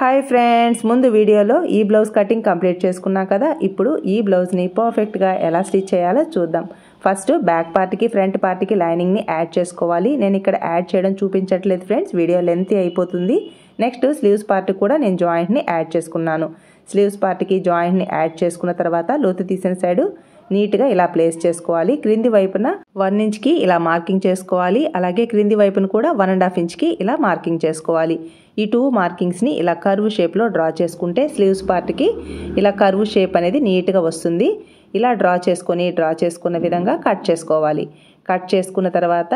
hi friends ముందు వీడియోలో ఈ బ్లౌజ్ కటింగ్ కంప్లీట్ చేసుకున్నా కదా ఇప్పుడు ఈ బ్లౌజ్ని పర్ఫెక్ట్గా ఎలా స్టిచ్ చేయాలో చూద్దాం ఫస్ట్ బ్యాక్ పార్ట్కి ఫ్రంట్ పార్ట్కి లైనింగ్ని యాడ్ చేసుకోవాలి నేను ఇక్కడ యాడ్ చేయడం చూపించట్లేదు ఫ్రెండ్స్ వీడియో లెంత్ అయిపోతుంది నెక్స్ట్ స్లీవ్స్ పార్ట్ కూడా నేను జాయింట్ని యాడ్ చేసుకున్నాను స్లీవ్స్ పార్ట్కి జాయింట్ని యాడ్ చేసుకున్న తర్వాత లోతు తీసిన సైడు నీట్గా ఇలా ప్లేస్ చేసుకోవాలి క్రింది వైపున వన్ ఇంచ్కి ఇలా మార్కింగ్ చేసుకోవాలి అలాగే క్రింది వైపున కూడా వన్ అండ్ హాఫ్ ఇంచ్కి ఇలా మార్కింగ్ చేసుకోవాలి ఈ టూ మార్కింగ్స్ని ఇలా కర్వ్ షేప్లో డ్రా చేసుకుంటే స్లీవ్స్ పార్ట్కి ఇలా కర్వ్ షేప్ అనేది నీట్గా వస్తుంది ఇలా డ్రా చేసుకొని డ్రా చేసుకున్న విధంగా కట్ చేసుకోవాలి కట్ చేసుకున్న తర్వాత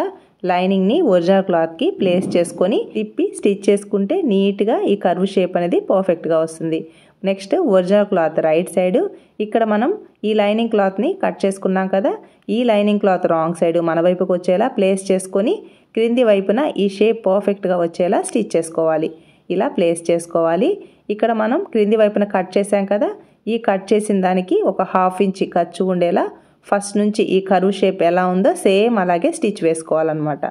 లైనింగ్ని ఒరిజినల్ క్లాత్కి ప్లేస్ చేసుకొని తిప్పి స్టిచ్ చేసుకుంటే నీట్గా ఈ కర్వ్ షేప్ అనేది పర్ఫెక్ట్గా వస్తుంది next original cloth right side ఇక్కడ మనం ఈ లైనింగ్ క్లాత్ని కట్ చేసుకున్నాం కదా ఈ లైనింగ్ క్లాత్ రాంగ్ సైడ్ మన వైపుకి వచ్చేలా ప్లేస్ చేసుకొని క్రింది వైపున ఈ షేప్ పర్ఫెక్ట్గా వచ్చేలా స్టిచ్ చేసుకోవాలి ఇలా ప్లేస్ చేసుకోవాలి ఇక్కడ మనం క్రింది వైపున కట్ చేసాం కదా ఈ కట్ చేసిన దానికి ఒక హాఫ్ ఇంచ్ ఖర్చు ఉండేలా ఫస్ట్ నుంచి ఈ కరువు షేప్ ఎలా ఉందో సేమ్ అలాగే స్టిచ్ వేసుకోవాలన్నమాట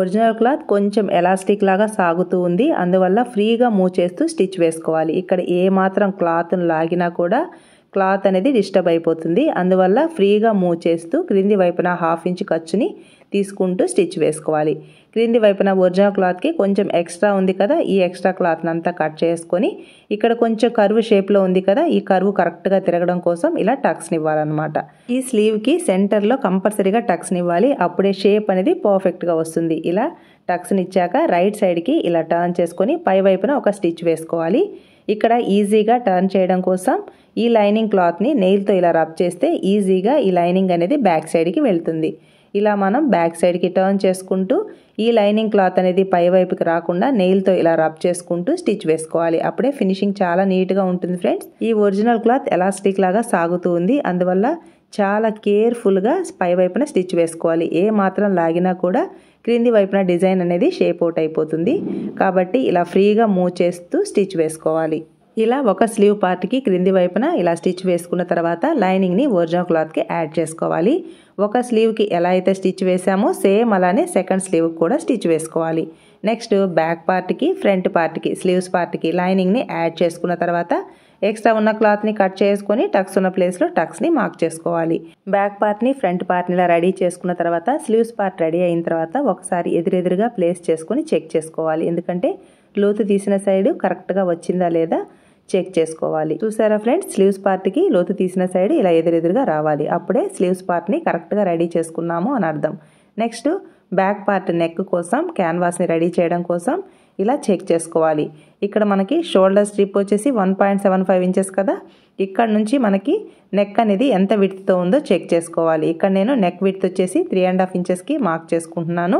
ఒరిజినల్ క్లాత్ కొంచెం ఎలాస్టిక్ లాగా సాగుతూ ఉంది అందువల్ల ఫ్రీగా మూవ్ చేస్తూ స్టిచ్ వేసుకోవాలి ఇక్కడ ఏ మాత్రం క్లాత్ను లాగినా కూడా క్లాత్ అనేది డిస్టర్బ్ అయిపోతుంది అందువల్ల ఫ్రీగా మూవ్ చేస్తూ క్రింది వైపున హాఫ్ ఇంచ్ ఖర్చుని తీసుకుంటూ స్టిచ్ వేసుకోవాలి క్రింది వైపున ఒరిజినల్ క్లాత్కి కొంచెం ఎక్స్ట్రా ఉంది కదా ఈ ఎక్స్ట్రా క్లాత్ని అంతా కట్ చేసుకొని ఇక్కడ కొంచెం కరువు షేప్లో ఉంది కదా ఈ కరువు కరెక్ట్గా తిరగడం కోసం ఇలా టక్స్ని ఇవ్వాలన్నమాట ఈ స్లీవ్కి సెంటర్లో కంపల్సరీగా టక్స్ని ఇవ్వాలి అప్పుడే షేప్ అనేది పర్ఫెక్ట్గా వస్తుంది ఇలా టక్స్ని ఇచ్చాక రైట్ సైడ్కి ఇలా టర్న్ చేసుకొని పై వైపున ఒక స్టిచ్ వేసుకోవాలి ఇక్కడ ఈజీగా టర్న్ చేయడం కోసం ఈ లైనింగ్ క్లాత్ని నెయిల్తో ఇలా రబ్ చేస్తే ఈజీగా ఈ లైనింగ్ అనేది బ్యాక్ సైడ్కి వెళ్తుంది ఇలా మనం బ్యాక్ సైడ్కి టర్న్ చేసుకుంటూ ఈ లైనింగ్ క్లాత్ అనేది పై వైపుకి రాకుండా నెయిల్తో ఇలా రబ్ చేసుకుంటూ స్టిచ్ వేసుకోవాలి అప్పుడే ఫినిషింగ్ చాలా నీట్గా ఉంటుంది ఫ్రెండ్స్ ఈ ఒరిజినల్ క్లాత్ ఎలాస్టిక్ లాగా సాగుతూ ఉంది అందువల్ల చాలా కేర్ఫుల్గా పై వైపున స్టిచ్ వేసుకోవాలి ఏ మాత్రం లాగినా కూడా క్రింది వైపున డిజైన్ అనేది షేప్ అవుట్ అయిపోతుంది కాబట్టి ఇలా ఫ్రీగా మూవ్ చేస్తూ స్టిచ్ వేసుకోవాలి ఇలా ఒక స్లీవ్ పార్ట్కి క్రింది వైపున ఇలా స్టిచ్ వేసుకున్న తర్వాత లైనింగ్ని ఒరిజినల్ క్లాత్కి యాడ్ చేసుకోవాలి ఒక స్లీవ్కి ఎలా అయితే స్టిచ్ వేసామో సేమ్ అలానే సెకండ్ స్లీవ్కి కూడా స్టిచ్ వేసుకోవాలి నెక్స్ట్ బ్యాక్ పార్ట్కి ఫ్రంట్ పార్ట్కి స్లీవ్స్ పార్ట్కి లైనింగ్ని యాడ్ చేసుకున్న తర్వాత ఎక్స్ట్రా ఉన్న క్లాత్ని కట్ చేసుకొని టక్స్ ఉన్న ప్లేస్లో టక్స్ని మార్క్ చేసుకోవాలి బ్యాక్ పార్ట్ని ఫ్రంట్ పార్ట్ని ఇలా రెడీ చేసుకున్న తర్వాత స్లీవ్స్ పార్ట్ రెడీ అయిన తర్వాత ఒకసారి ఎదురెదురుగా ప్లేస్ చేసుకొని చెక్ చేసుకోవాలి ఎందుకంటే లోతు తీసిన సైడ్ కరెక్ట్గా వచ్చిందా లేదా చెక్ చేసుకోవాలి చూసారా ఫ్రెండ్స్ స్లీవ్స్ కి లోతు తీసిన సైడ్ ఇలా ఎదురెదురుగా రావాలి అప్పుడే స్లీవ్స్ పార్ట్ని కరెక్ట్గా రెడీ చేసుకున్నాము అని అర్థం నెక్స్ట్ బ్యాక్ పార్ట్ నెక్ కోసం క్యాన్వాస్ని రెడీ చేయడం కోసం ఇలా చెక్ చేసుకోవాలి ఇక్కడ మనకి షోల్డర్ స్ట్రిప్ వచ్చేసి one point seven five inches కదా ఇక్కడ నుంచి మనకి నెక్ అనేది ఎంత విడ్త్తో ఉందో చెక్ చేసుకోవాలి ఇక్కడ నేను నెక్ విడ్త్ వచ్చేసి త్రీ అండ్ హాఫ్ ఇంచెస్కి మార్క్ చేసుకుంటున్నాను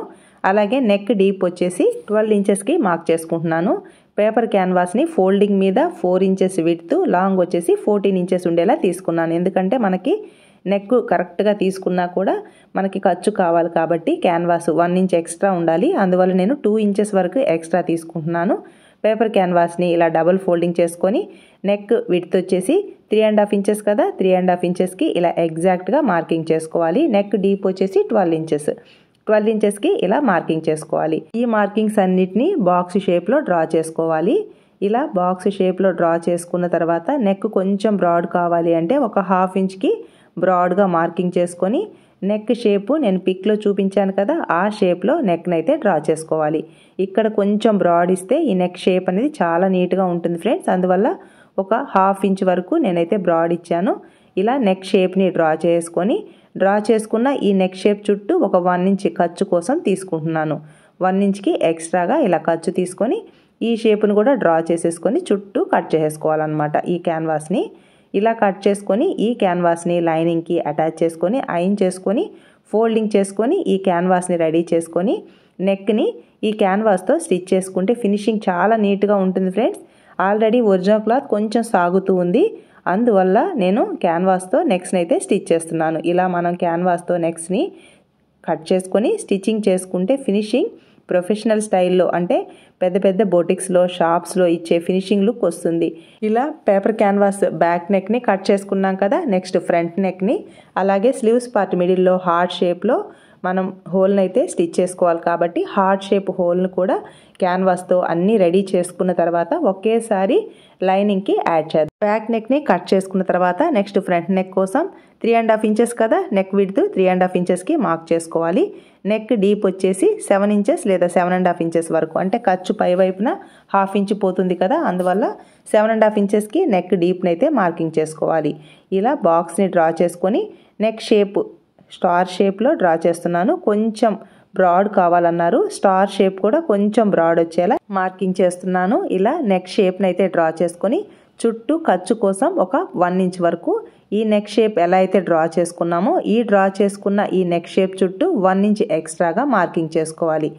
అలాగే నెక్ డీప్ వచ్చేసి ట్వెల్వ్ ఇంచెస్కి మార్క్ చేసుకుంటున్నాను పేపర్ క్యాన్వాస్ని ఫోల్డింగ్ మీద ఫోర్ ఇంచెస్ విడుతు లాంగ్ వచ్చేసి ఫోర్టీన్ ఇంచెస్ ఉండేలా తీసుకున్నాను ఎందుకంటే మనకి నెక్ కరెక్ట్గా తీసుకున్నా కూడా మనకి ఖర్చు కావాలి కాబట్టి క్యాన్వాస్ వన్ ఇంచ్ ఎక్స్ట్రా ఉండాలి అందువల్ల నేను టూ ఇంచెస్ వరకు ఎక్స్ట్రా తీసుకుంటున్నాను పేపర్ క్యాన్వాస్ని ఇలా డబుల్ ఫోల్డింగ్ చేసుకొని నెక్ విడ్త్ వచ్చేసి త్రీ అండ్ హాఫ్ ఇంచెస్ కదా త్రీ అండ్ హాఫ్ ఇంచెస్కి ఇలా ఎగ్జాక్ట్గా మార్కింగ్ చేసుకోవాలి నెక్ డీప్ వచ్చేసి ట్వెల్వ్ ఇంచెస్ ట్వెల్వ్ ఇంచెస్కి ఇలా మార్కింగ్ చేసుకోవాలి ఈ మార్కింగ్స్ అన్నిటినీ బాక్స్ షేప్లో డ్రా చేసుకోవాలి ఇలా బాక్స్ షేప్లో డ్రా చేసుకున్న తర్వాత నెక్ కొంచెం బ్రాడ్ కావాలి అంటే ఒక హాఫ్ ఇంచ్కి బ్రాడ్గా మార్కింగ్ చేసుకొని నెక్ షేపు నేను పిక్లో చూపించాను కదా ఆ షేప్లో నెక్ని అయితే డ్రా చేసుకోవాలి ఇక్కడ కొంచెం బ్రాడ్ ఇస్తే ఈ నెక్ షేప్ అనేది చాలా నీట్గా ఉంటుంది ఫ్రెండ్స్ అందువల్ల ఒక హాఫ్ ఇంచ్ వరకు నేనైతే బ్రాడ్ ఇచ్చాను ఇలా నెక్ షేప్ని డ్రా చేసుకొని డ్రా చేసుకున్న ఈ నెక్ షేప్ చుట్టూ ఒక వన్ ఇంచ్ ఖర్చు కోసం తీసుకుంటున్నాను వన్ ఇంచ్కి ఎక్స్ట్రాగా ఇలా ఖర్చు తీసుకొని ఈ షేప్ను కూడా డ్రా చేసేసుకొని చుట్టూ కట్ చేసేసుకోవాలన్నమాట ఈ క్యాన్వాస్ని ఇలా కట్ చేసుకొని ఈ క్యాన్వాస్ని లైనింగ్కి అటాచ్ చేసుకొని అయిన్ చేసుకొని ఫోల్డింగ్ చేసుకొని ఈ క్యాన్వాస్ని రెడీ చేసుకొని నెక్ని ఈ క్యాన్వాస్తో స్టిచ్ చేసుకుంటే ఫినిషింగ్ చాలా నీట్గా ఉంటుంది ఫ్రెండ్స్ ఆల్రెడీ ఒరిజినల్ క్లాత్ కొంచెం సాగుతూ ఉంది అందువల్ల నేను క్యాన్వాస్తో నెక్స్ట్ని అయితే స్టిచ్ చేస్తున్నాను ఇలా మనం క్యాన్వాస్తో నెక్స్ట్ని కట్ చేసుకొని స్టిచ్చింగ్ చేసుకుంటే ఫినిషింగ్ ప్రొఫెషనల్ స్టైల్లో అంటే పెద్ద పెద్ద బోటిక్స్లో షాప్స్లో ఇచ్చే ఫినిషింగ్ లుక్ వస్తుంది ఇలా పేపర్ క్యాన్వాస్ బ్యాక్ నెక్ని కట్ చేసుకున్నాం కదా నెక్స్ట్ ఫ్రంట్ నెక్ని అలాగే స్లీవ్స్ పార్ట్ మిడిల్లో హార్ట్ షేప్లో మనం హోల్ని అయితే స్టిచ్ చేసుకోవాలి కాబట్టి హార్ట్ షేప్ హోల్ను కూడా క్యాన్వాస్తో అన్నీ రెడీ చేసుకున్న తర్వాత ఒకేసారి లైనింగ్కి యాడ్ చేద్దాం బ్యాక్ నెక్ని కట్ చేసుకున్న తర్వాత నెక్స్ట్ ఫ్రంట్ నెక్ కోసం త్రీ అండ్ హాఫ్ ఇంచెస్ కదా neck width three and half ఇంచెస్కి మార్క్ చేసుకోవాలి నెక్ డీప్ వచ్చేసి సెవెన్ ఇంచెస్ లేదా సెవెన్ అండ్ హాఫ్ ఇంచెస్ వరకు అంటే ఖర్చు పైవైపున హాఫ్ ఇంచ్ పోతుంది కదా అందువల్ల సెవెన్ అండ్ హాఫ్ ఇంచెస్కి నెక్ డీప్ని అయితే మార్కింగ్ చేసుకోవాలి ఇలా బాక్స్ని డ్రా చేసుకొని నెక్ షేప్ స్టార్ షేప్లో డ్రా చేస్తున్నాను కొంచెం బ్రాడ్ కావాలన్నారు స్టార్ షేప్ కూడా కొంచెం బ్రాడ్ వచ్చేలా మార్కింగ్ చేస్తున్నాను ఇలా నెక్ షేప్ని అయితే డ్రా చేసుకొని చుట్టూ ఖర్చు కోసం ఒక వన్ ఇంచ్ వరకు ఈ నెక్ షేప్ ఎలా అయితే డ్రా చేసుకున్నామో ఈ డ్రా చేసుకున్న ఈ నెక్ షేప్ చుట్టూ వన్ ఇంచ్ ఎక్స్ట్రాగా మార్కింగ్ చేసుకోవాలి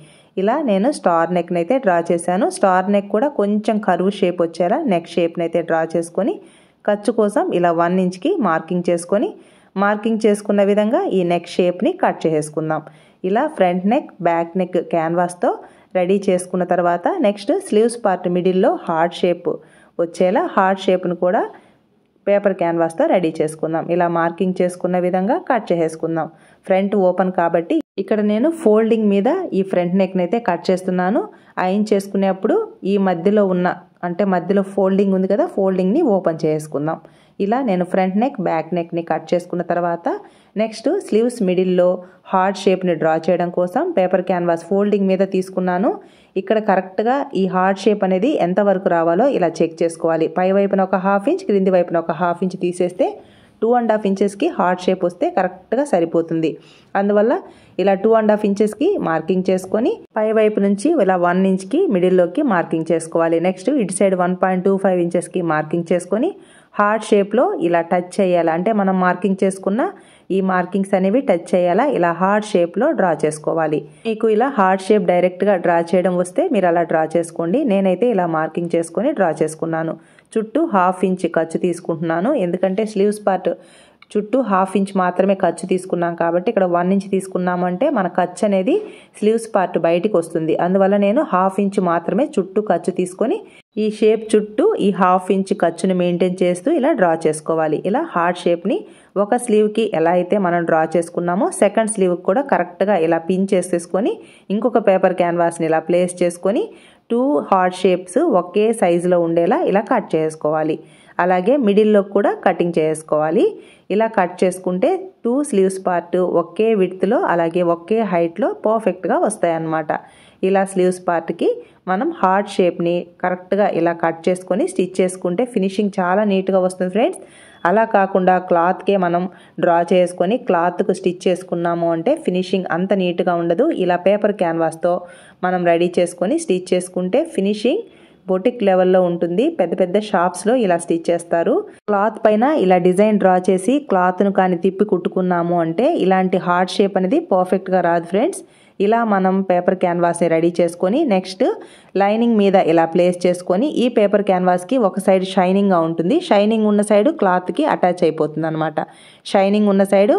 ఇలా నేను స్టార్ నెక్ని అయితే డ్రా చేశాను స్టార్ నెక్ కూడా కొంచెం కరువు షేప్ వచ్చేలా నెక్ షేప్ని అయితే డ్రా చేసుకొని ఖర్చు కోసం ఇలా వన్ ఇంచ్కి మార్కింగ్ చేసుకొని మార్కింగ్ చేసుకున్న విధంగా ఈ నెక్ షేప్ని కట్ చేసుకుందాం ఇలా ఫ్రంట్ నెక్ బ్యాక్ నెక్ క్యాన్వాస్తో రెడీ చేసుకున్న తర్వాత నెక్స్ట్ స్లీవ్స్ పార్ట్ మిడిల్లో హార్ట్ షేప్ వచ్చేలా హార్ట్ షేప్ను కూడా పేపర్ క్యాన్వాస్తో రెడీ చేసుకుందాం ఇలా మార్కింగ్ చేసుకున్న విధంగా కట్ చేసేసుకుందాం ఫ్రంట్ ఓపెన్ కాబట్టి ఇక్కడ నేను ఫోల్డింగ్ మీద ఈ ఫ్రంట్ నెక్ అయితే కట్ చేస్తున్నాను అయిన్ చేసుకునేప్పుడు ఈ మధ్యలో ఉన్న అంటే మధ్యలో ఫోల్డింగ్ ఉంది కదా ఫోల్డింగ్ని ఓపెన్ చేసుకుందాం ఇలా నేను ఫ్రంట్ నెక్ బ్యాక్ నెక్ని కట్ చేసుకున్న తర్వాత నెక్స్ట్ స్లీవ్స్ మిడిల్లో హార్ట్ షేప్ని డ్రా చేయడం కోసం పేపర్ క్యాన్వాస్ ఫోల్డింగ్ మీద తీసుకున్నాను ఇక్కడ కరెక్ట్గా ఈ హార్ట్ షేప్ అనేది ఎంతవరకు రావాలో ఇలా చెక్ చేసుకోవాలి పై వైపున ఒక హాఫ్ ఇంచ్ క్రింది వైపున ఒక హాఫ్ ఇంచ్ తీసేస్తే టూ అండ్ హాఫ్ ఇంచెస్కి హార్ట్ షేప్ వస్తే కరెక్ట్గా సరిపోతుంది అందువల్ల ఇలా టూ అండ్ హాఫ్ ఇంచెస్కి మార్కింగ్ చేసుకొని పై వైపు నుంచి ఇలా వన్ ఇంచ్కి మిడిల్లోకి మార్కింగ్ చేసుకోవాలి నెక్స్ట్ ఇటు side one point two five ఇంచెస్కి మార్కింగ్ చేసుకొని హార్ట్ షేప్లో ఇలా టచ్ చేయాలి అంటే మనం మార్కింగ్ చేసుకున్న ఈ మార్కింగ్స్ అనేవి టచ్ చేయాలా ఇలా హార్డ్ షేప్లో డ్రా చేసుకోవాలి మీకు ఇలా హార్డ్ షేప్ డైరెక్ట్గా డ్రా చేయడం వస్తే మీరు అలా డ్రా చేసుకోండి నేనైతే ఇలా మార్కింగ్ చేసుకొని డ్రా చేసుకున్నాను చుట్టూ హాఫ్ ఇంచ్ ఖర్చు తీసుకుంటున్నాను ఎందుకంటే స్లీవ్స్ పార్ట్ చుట్టూ హాఫ్ ఇంచ్ మాత్రమే ఖర్చు తీసుకున్నాం కాబట్టి ఇక్కడ వన్ ఇంచ్ తీసుకున్నామంటే మన ఖర్చు అనేది స్లీవ్స్ పార్ట్ బయటికి వస్తుంది అందువల్ల నేను హాఫ్ ఇంచ్ మాత్రమే చుట్టూ ఖర్చు తీసుకొని ఈ షేప్ చుట్టూ ఈ హాఫ్ ఇంచ్ ఖర్చును మెయింటైన్ చేస్తూ ఇలా డ్రా చేసుకోవాలి ఇలా హార్డ్ షేప్ని ఒక స్లీవ్కి ఎలా అయితే మనం డ్రా చేసుకున్నామో సెకండ్ స్లీవ్కి కూడా కరెక్ట్గా ఇలా పిన్ చేసేసుకొని ఇంకొక పేపర్ క్యాన్వాస్ని ఇలా ప్లేస్ చేసుకొని టూ హార్ట్ షేప్స్ ఒకే సైజులో ఉండేలా ఇలా కట్ చేసుకోవాలి అలాగే మిడిల్లో కూడా కటింగ్ చేసుకోవాలి ఇలా కట్ చేసుకుంటే టూ స్లీవ్స్ పార్ట్ ఒకే విడ్త్లో అలాగే ఒకే హైట్లో పర్ఫెక్ట్గా వస్తాయన్నమాట ఇలా స్లీవ్స్ పార్ట్కి మనం హార్ట్ షేప్ని కరెక్ట్గా ఇలా కట్ చేసుకొని స్టిచ్ చేసుకుంటే ఫినిషింగ్ చాలా నీట్గా వస్తుంది ఫ్రెండ్స్ అలా కాకుండా క్లాత్కే మనం డ్రా చేసుకొని క్లాత్కు స్టిచ్ చేసుకున్నాము అంటే ఫినిషింగ్ అంత నీట్గా ఉండదు ఇలా పేపర్ క్యాన్వాస్తో మనం రెడీ చేసుకొని స్టిచ్ చేసుకుంటే ఫినిషింగ్ బొటిక్ లెవెల్లో ఉంటుంది పెద్ద పెద్ద షాప్స్లో ఇలా స్టిచ్ చేస్తారు క్లాత్ పైన ఇలా డిజైన్ డ్రా చేసి క్లాత్ను కానీ తిప్పి కుట్టుకున్నాము అంటే ఇలాంటి హార్ట్ షేప్ అనేది పర్ఫెక్ట్గా రాదు ఫ్రెండ్స్ ఇలా మనం పేపర్ క్యాన్వాస్ని రెడీ చేసుకొని నెక్స్ట్ లైనింగ్ మీద ఇలా ప్లేస్ చేసుకొని ఈ పేపర్ క్యాన్వాస్కి ఒక సైడ్ షైనింగ్గా ఉంటుంది షైనింగ్ ఉన్న సైడ్ క్లాత్కి అటాచ్ అయిపోతుంది అనమాట షైనింగ్ ఉన్న సైడ్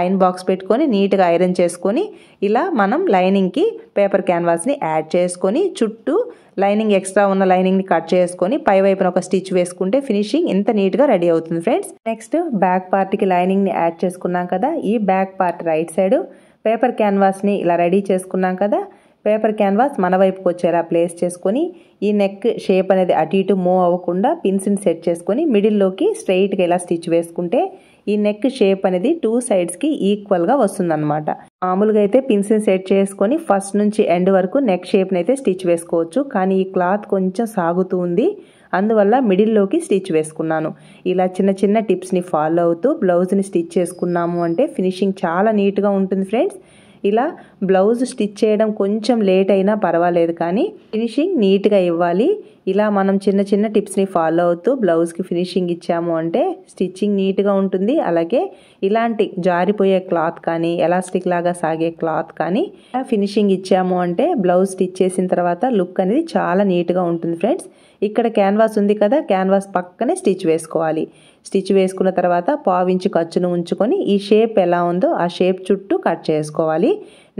ఐరన్ బాక్స్ పెట్టుకొని నీట్గా ఐరన్ చేసుకొని ఇలా మనం లైనింగ్కి పేపర్ క్యాన్వాస్ని యాడ్ చేసుకొని చుట్టూ లైనింగ్ ఎక్స్ట్రా ఉన్న లైనింగ్ని కట్ చేసుకొని పై వైపున ఒక స్టిచ్ వేసుకుంటే ఫినిషింగ్ ఇంత నీట్గా రెడీ అవుతుంది ఫ్రెండ్స్ నెక్స్ట్ బ్యాక్ పార్ట్కి లైనింగ్ని యాడ్ చేసుకున్నాం కదా ఈ back part right side paper క్యాన్వాస్ని ఇలా రెడీ చేసుకున్నాం కదా పేపర్ క్యాన్వాస్ మన వైపుకి వచ్చేలా ప్లేస్ చేసుకొని ఈ నెక్ షేప్ అనేది అటు ఇటు మూవ్ అవ్వకుండా పిన్స్ని సెట్ చేసుకొని మిడిల్లోకి స్ట్రైట్గా ఇలా స్టిచ్ వేసుకుంటే ఈ నెక్ షేప్ అనేది టూ సైడ్స్కి ఈక్వల్గా వస్తుందన్నమాట మామూలుగా అయితే పిన్స్ని సెట్ చేసుకొని ఫస్ట్ నుంచి ఎండ్ వరకు నెక్ షేప్ని అయితే స్టిచ్ వేసుకోవచ్చు కానీ ఈ క్లాత్ కొంచెం సాగుతూ ఉంది అందువల్ల మిడిల్లోకి స్టిచ్ వేసుకున్నాను ఇలా చిన్న చిన్న టిప్స్ని ఫాలో అవుతూ బ్లౌజ్ని స్టిచ్ చేసుకున్నాము అంటే ఫినిషింగ్ చాలా నీట్గా ఉంటుంది ఫ్రెండ్స్ ఇలా బ్లౌజ్ స్టిచ్ చేయడం కొంచెం లేట్ అయినా పర్వాలేదు కానీ ఫినిషింగ్ నీట్గా ఇవ్వాలి ఇలా మనం చిన్న చిన్న టిప్స్ని ఫాలో అవుతూ బ్లౌజ్కి ఫినిషింగ్ ఇచ్చాము అంటే స్టిచ్చింగ్ నీట్గా ఉంటుంది అలాగే ఇలాంటి జారిపోయే క్లాత్ కానీ ఎలాస్టిక్ లాగా సాగే క్లాత్ కానీ ఫినిషింగ్ ఇచ్చాము అంటే బ్లౌజ్ స్టిచ్ చేసిన తర్వాత లుక్ అనేది చాలా నీట్గా ఉంటుంది ఫ్రెండ్స్ ఇక్కడ క్యాన్వాస్ ఉంది కదా క్యాన్వాస్ పక్కనే స్టిచ్ వేసుకోవాలి స్టిచ్ వేసుకున్న తర్వాత పావించి ఖర్చును ఉంచుకొని ఈ షేప్ ఎలా ఉందో ఆ షేప్ చుట్టూ కట్ చేసుకోవాలి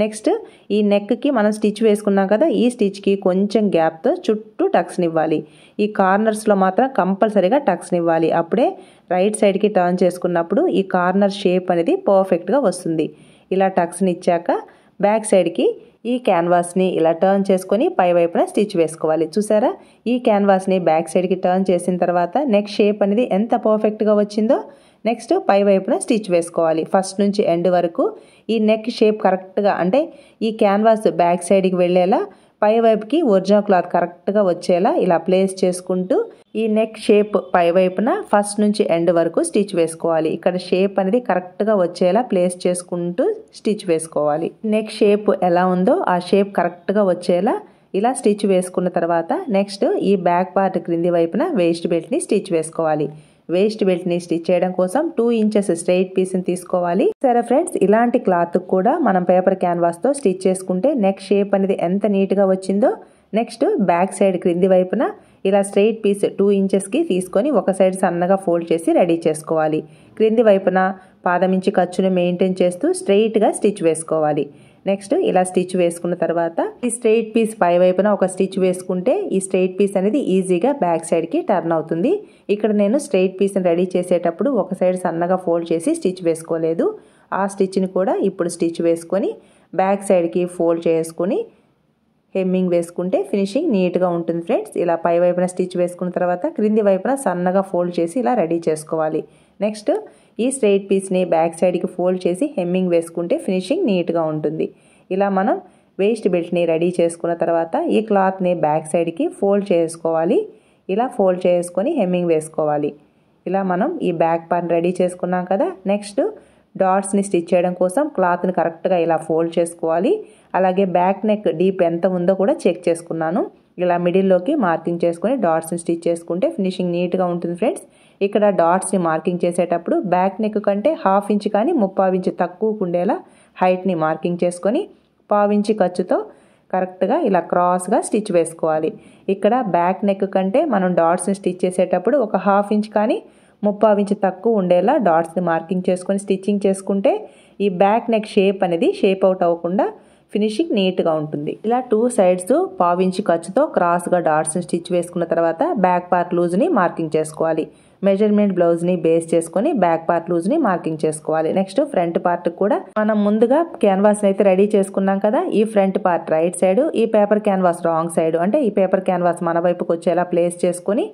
నెక్స్ట్ ఈ నెక్కి మనం స్టిచ్ వేసుకున్నాం కదా ఈ స్టిచ్కి కొంచెం గ్యాప్తో చుట్టూ టక్స్నివ్వాలి ఈ కార్నర్స్లో మాత్రం కంపల్సరీగా టక్స్నివ్వాలి అప్పుడే రైట్ సైడ్కి టర్న్ చేసుకున్నప్పుడు ఈ కార్నర్ షేప్ అనేది పర్ఫెక్ట్గా వస్తుంది ఇలా టక్స్ని ఇచ్చాక బ్యాక్ సైడ్కి ఈ క్యాన్వాస్ని ఇలా టర్న్ చేసుకొని పై వైపున స్టిచ్ వేసుకోవాలి చూసారా ఈ క్యాన్వాస్ని బ్యాక్ సైడ్కి టర్న్ చేసిన తర్వాత నెక్స్ట్ షేప్ అనేది ఎంత పర్ఫెక్ట్గా వచ్చిందో నెక్స్ట్ పై వైపున స్టిచ్ వేసుకోవాలి ఫస్ట్ నుంచి ఎండ్ వరకు ఈ నెక్ షేప్ కరెక్ట్గా అంటే ఈ క్యాన్వాస్ బ్యాక్ సైడ్కి వెళ్ళేలా పై వైపుకి ఒరిజినల్ క్లాత్ కరెక్ట్గా వచ్చేలా ఇలా ప్లేస్ చేసుకుంటూ ఈ నెక్ షేప్ పై వైపున ఫస్ట్ నుంచి ఎండ్ వరకు స్టిచ్ వేసుకోవాలి ఇక్కడ షేప్ అనేది కరెక్ట్గా వచ్చేలా ప్లేస్ చేసుకుంటూ స్టిచ్ వేసుకోవాలి నెక్ షేప్ ఎలా ఉందో ఆ షేప్ కరెక్ట్గా వచ్చేలా ఇలా స్టిచ్ వేసుకున్న తర్వాత నెక్స్ట్ ఈ బ్యాక్ పార్ట్ క్రింది వైపున వేస్ట్ బెల్ట్ని స్టిచ్ వేసుకోవాలి వేస్ట్ బెల్ట్ని స్టిచ్ చేయడం కోసం టూ ఇంచెస్ స్ట్రైట్ పీస్ని తీసుకోవాలి సరే ఫ్రెండ్స్ ఇలాంటి క్లాత్ కూడా మనం పేపర్ క్యాన్వాస్తో స్టిచ్ చేసుకుంటే నెక్ షేప్ అనేది ఎంత నీట్గా వచ్చిందో నెక్స్ట్ బ్యాక్ సైడ్ క్రింది వైపున ఇలా స్ట్రైట్ పీస్ టూ ఇంచెస్కి తీసుకొని ఒక సైడ్ సన్నగా ఫోల్డ్ చేసి రెడీ చేసుకోవాలి క్రింది వైపున పాదమించి ఖర్చును మెయింటైన్ చేస్తూ స్ట్రైట్గా స్టిచ్ వేసుకోవాలి నెక్స్ట్ ఇలా స్టిచ్ వేసుకున్న తర్వాత ఈ స్ట్రెయిట్ పీస్ పై వైపున ఒక స్టిచ్ వేసుకుంటే ఈ స్ట్రెయిట్ పీస్ అనేది ఈజీగా బ్యాక్ సైడ్కి టర్న్ అవుతుంది ఇక్కడ నేను స్ట్రెయిట్ పీస్ని రెడీ చేసేటప్పుడు ఒక సైడ్ సన్నగా ఫోల్డ్ చేసి స్టిచ్ వేసుకోలేదు ఆ స్టిచ్ని కూడా ఇప్పుడు స్టిచ్ వేసుకొని బ్యాక్ సైడ్కి ఫోల్డ్ చేసుకొని హెమ్మింగ్ వేసుకుంటే ఫినిషింగ్ నీట్గా ఉంటుంది ఫ్రెండ్స్ ఇలా పై వైపున స్టిచ్ వేసుకున్న తర్వాత క్రింది వైపున సన్నగా ఫోల్డ్ చేసి ఇలా రెడీ చేసుకోవాలి నెక్స్ట్ ఈ స్ట్రైట్ పీస్ని బ్యాక్ సైడ్కి ఫోల్డ్ చేసి హెమ్మింగ్ వేసుకుంటే ఫినిషింగ్ నీట్గా ఉంటుంది ఇలా మనం వేస్ట్ బెల్ట్ని రెడీ చేసుకున్న తర్వాత ఈ క్లాత్ని బ్యాక్ సైడ్కి ఫోల్డ్ చేసుకోవాలి ఇలా ఫోల్డ్ చేసుకొని హెమ్మింగ్ వేసుకోవాలి ఇలా మనం ఈ బ్యాక్ పార్ట్ రెడీ చేసుకున్నాం కదా నెక్స్ట్ డాట్స్ని స్టిచ్ చేయడం కోసం క్లాత్ని కరెక్ట్గా ఇలా ఫోల్డ్ చేసుకోవాలి అలాగే బ్యాక్ నెక్ డీప్ ఎంత ఉందో కూడా చెక్ చేసుకున్నాను ఇలా మిడిల్లోకి మార్కింగ్ చేసుకొని డాట్స్ని స్టిచ్ చేసుకుంటే ఫినిషింగ్ నీట్గా ఉంటుంది ఫ్రెండ్స్ ఇక్కడ డాట్స్ని మార్కింగ్ చేసేటప్పుడు బ్యాక్ నెక్ కంటే హాఫ్ ఇంచ్ కానీ ముప్పావు ఇంచ్ తక్కువ ఉండేలా హైట్ని మార్కింగ్ చేసుకొని పావించి ఖర్చుతో కరెక్ట్గా ఇలా క్రాస్గా స్టిచ్ వేసుకోవాలి ఇక్కడ బ్యాక్ నెక్ కంటే మనం డాట్స్ని స్టిచ్ చేసేటప్పుడు ఒక హాఫ్ ఇంచ్ కానీ ముప్పావు ఇంచ్ తక్కువ ఉండేలా డాట్స్ని మార్కింగ్ చేసుకొని స్టిచ్చింగ్ చేసుకుంటే ఈ బ్యాక్ నెక్ షేప్ అనేది షేప్ అవుట్ అవ్వకుండా ఫినిషింగ్ నీట్గా ఉంటుంది ఇలా టూ సైడ్స్ పావించి ఖర్చుతో క్రాస్గా డాట్స్ని స్టిచ్ వేసుకున్న తర్వాత బ్యాక్ పార్ట్ లూజ్ని మార్కింగ్ చేసుకోవాలి మెజర్మెంట్ బ్లౌజ్ని బేస్ చేసుకొని బ్యాక్ పార్ట్ లూజ్ని మార్కింగ్ చేసుకోవాలి నెక్స్ట్ ఫ్రంట్ పార్ట్ కూడా మనం ముందుగా క్యాన్వాస్ని అయితే రెడీ చేసుకున్నాం కదా ఈ ఫ్రంట్ పార్ట్ రైట్ సైడ్ ఈ పేపర్ క్యాన్వాస్ రాంగ్ సైడ్ అంటే ఈ పేపర్ క్యాన్వాస్ మన వైపుకి వచ్చేలా ప్లేస్ చేసుకుని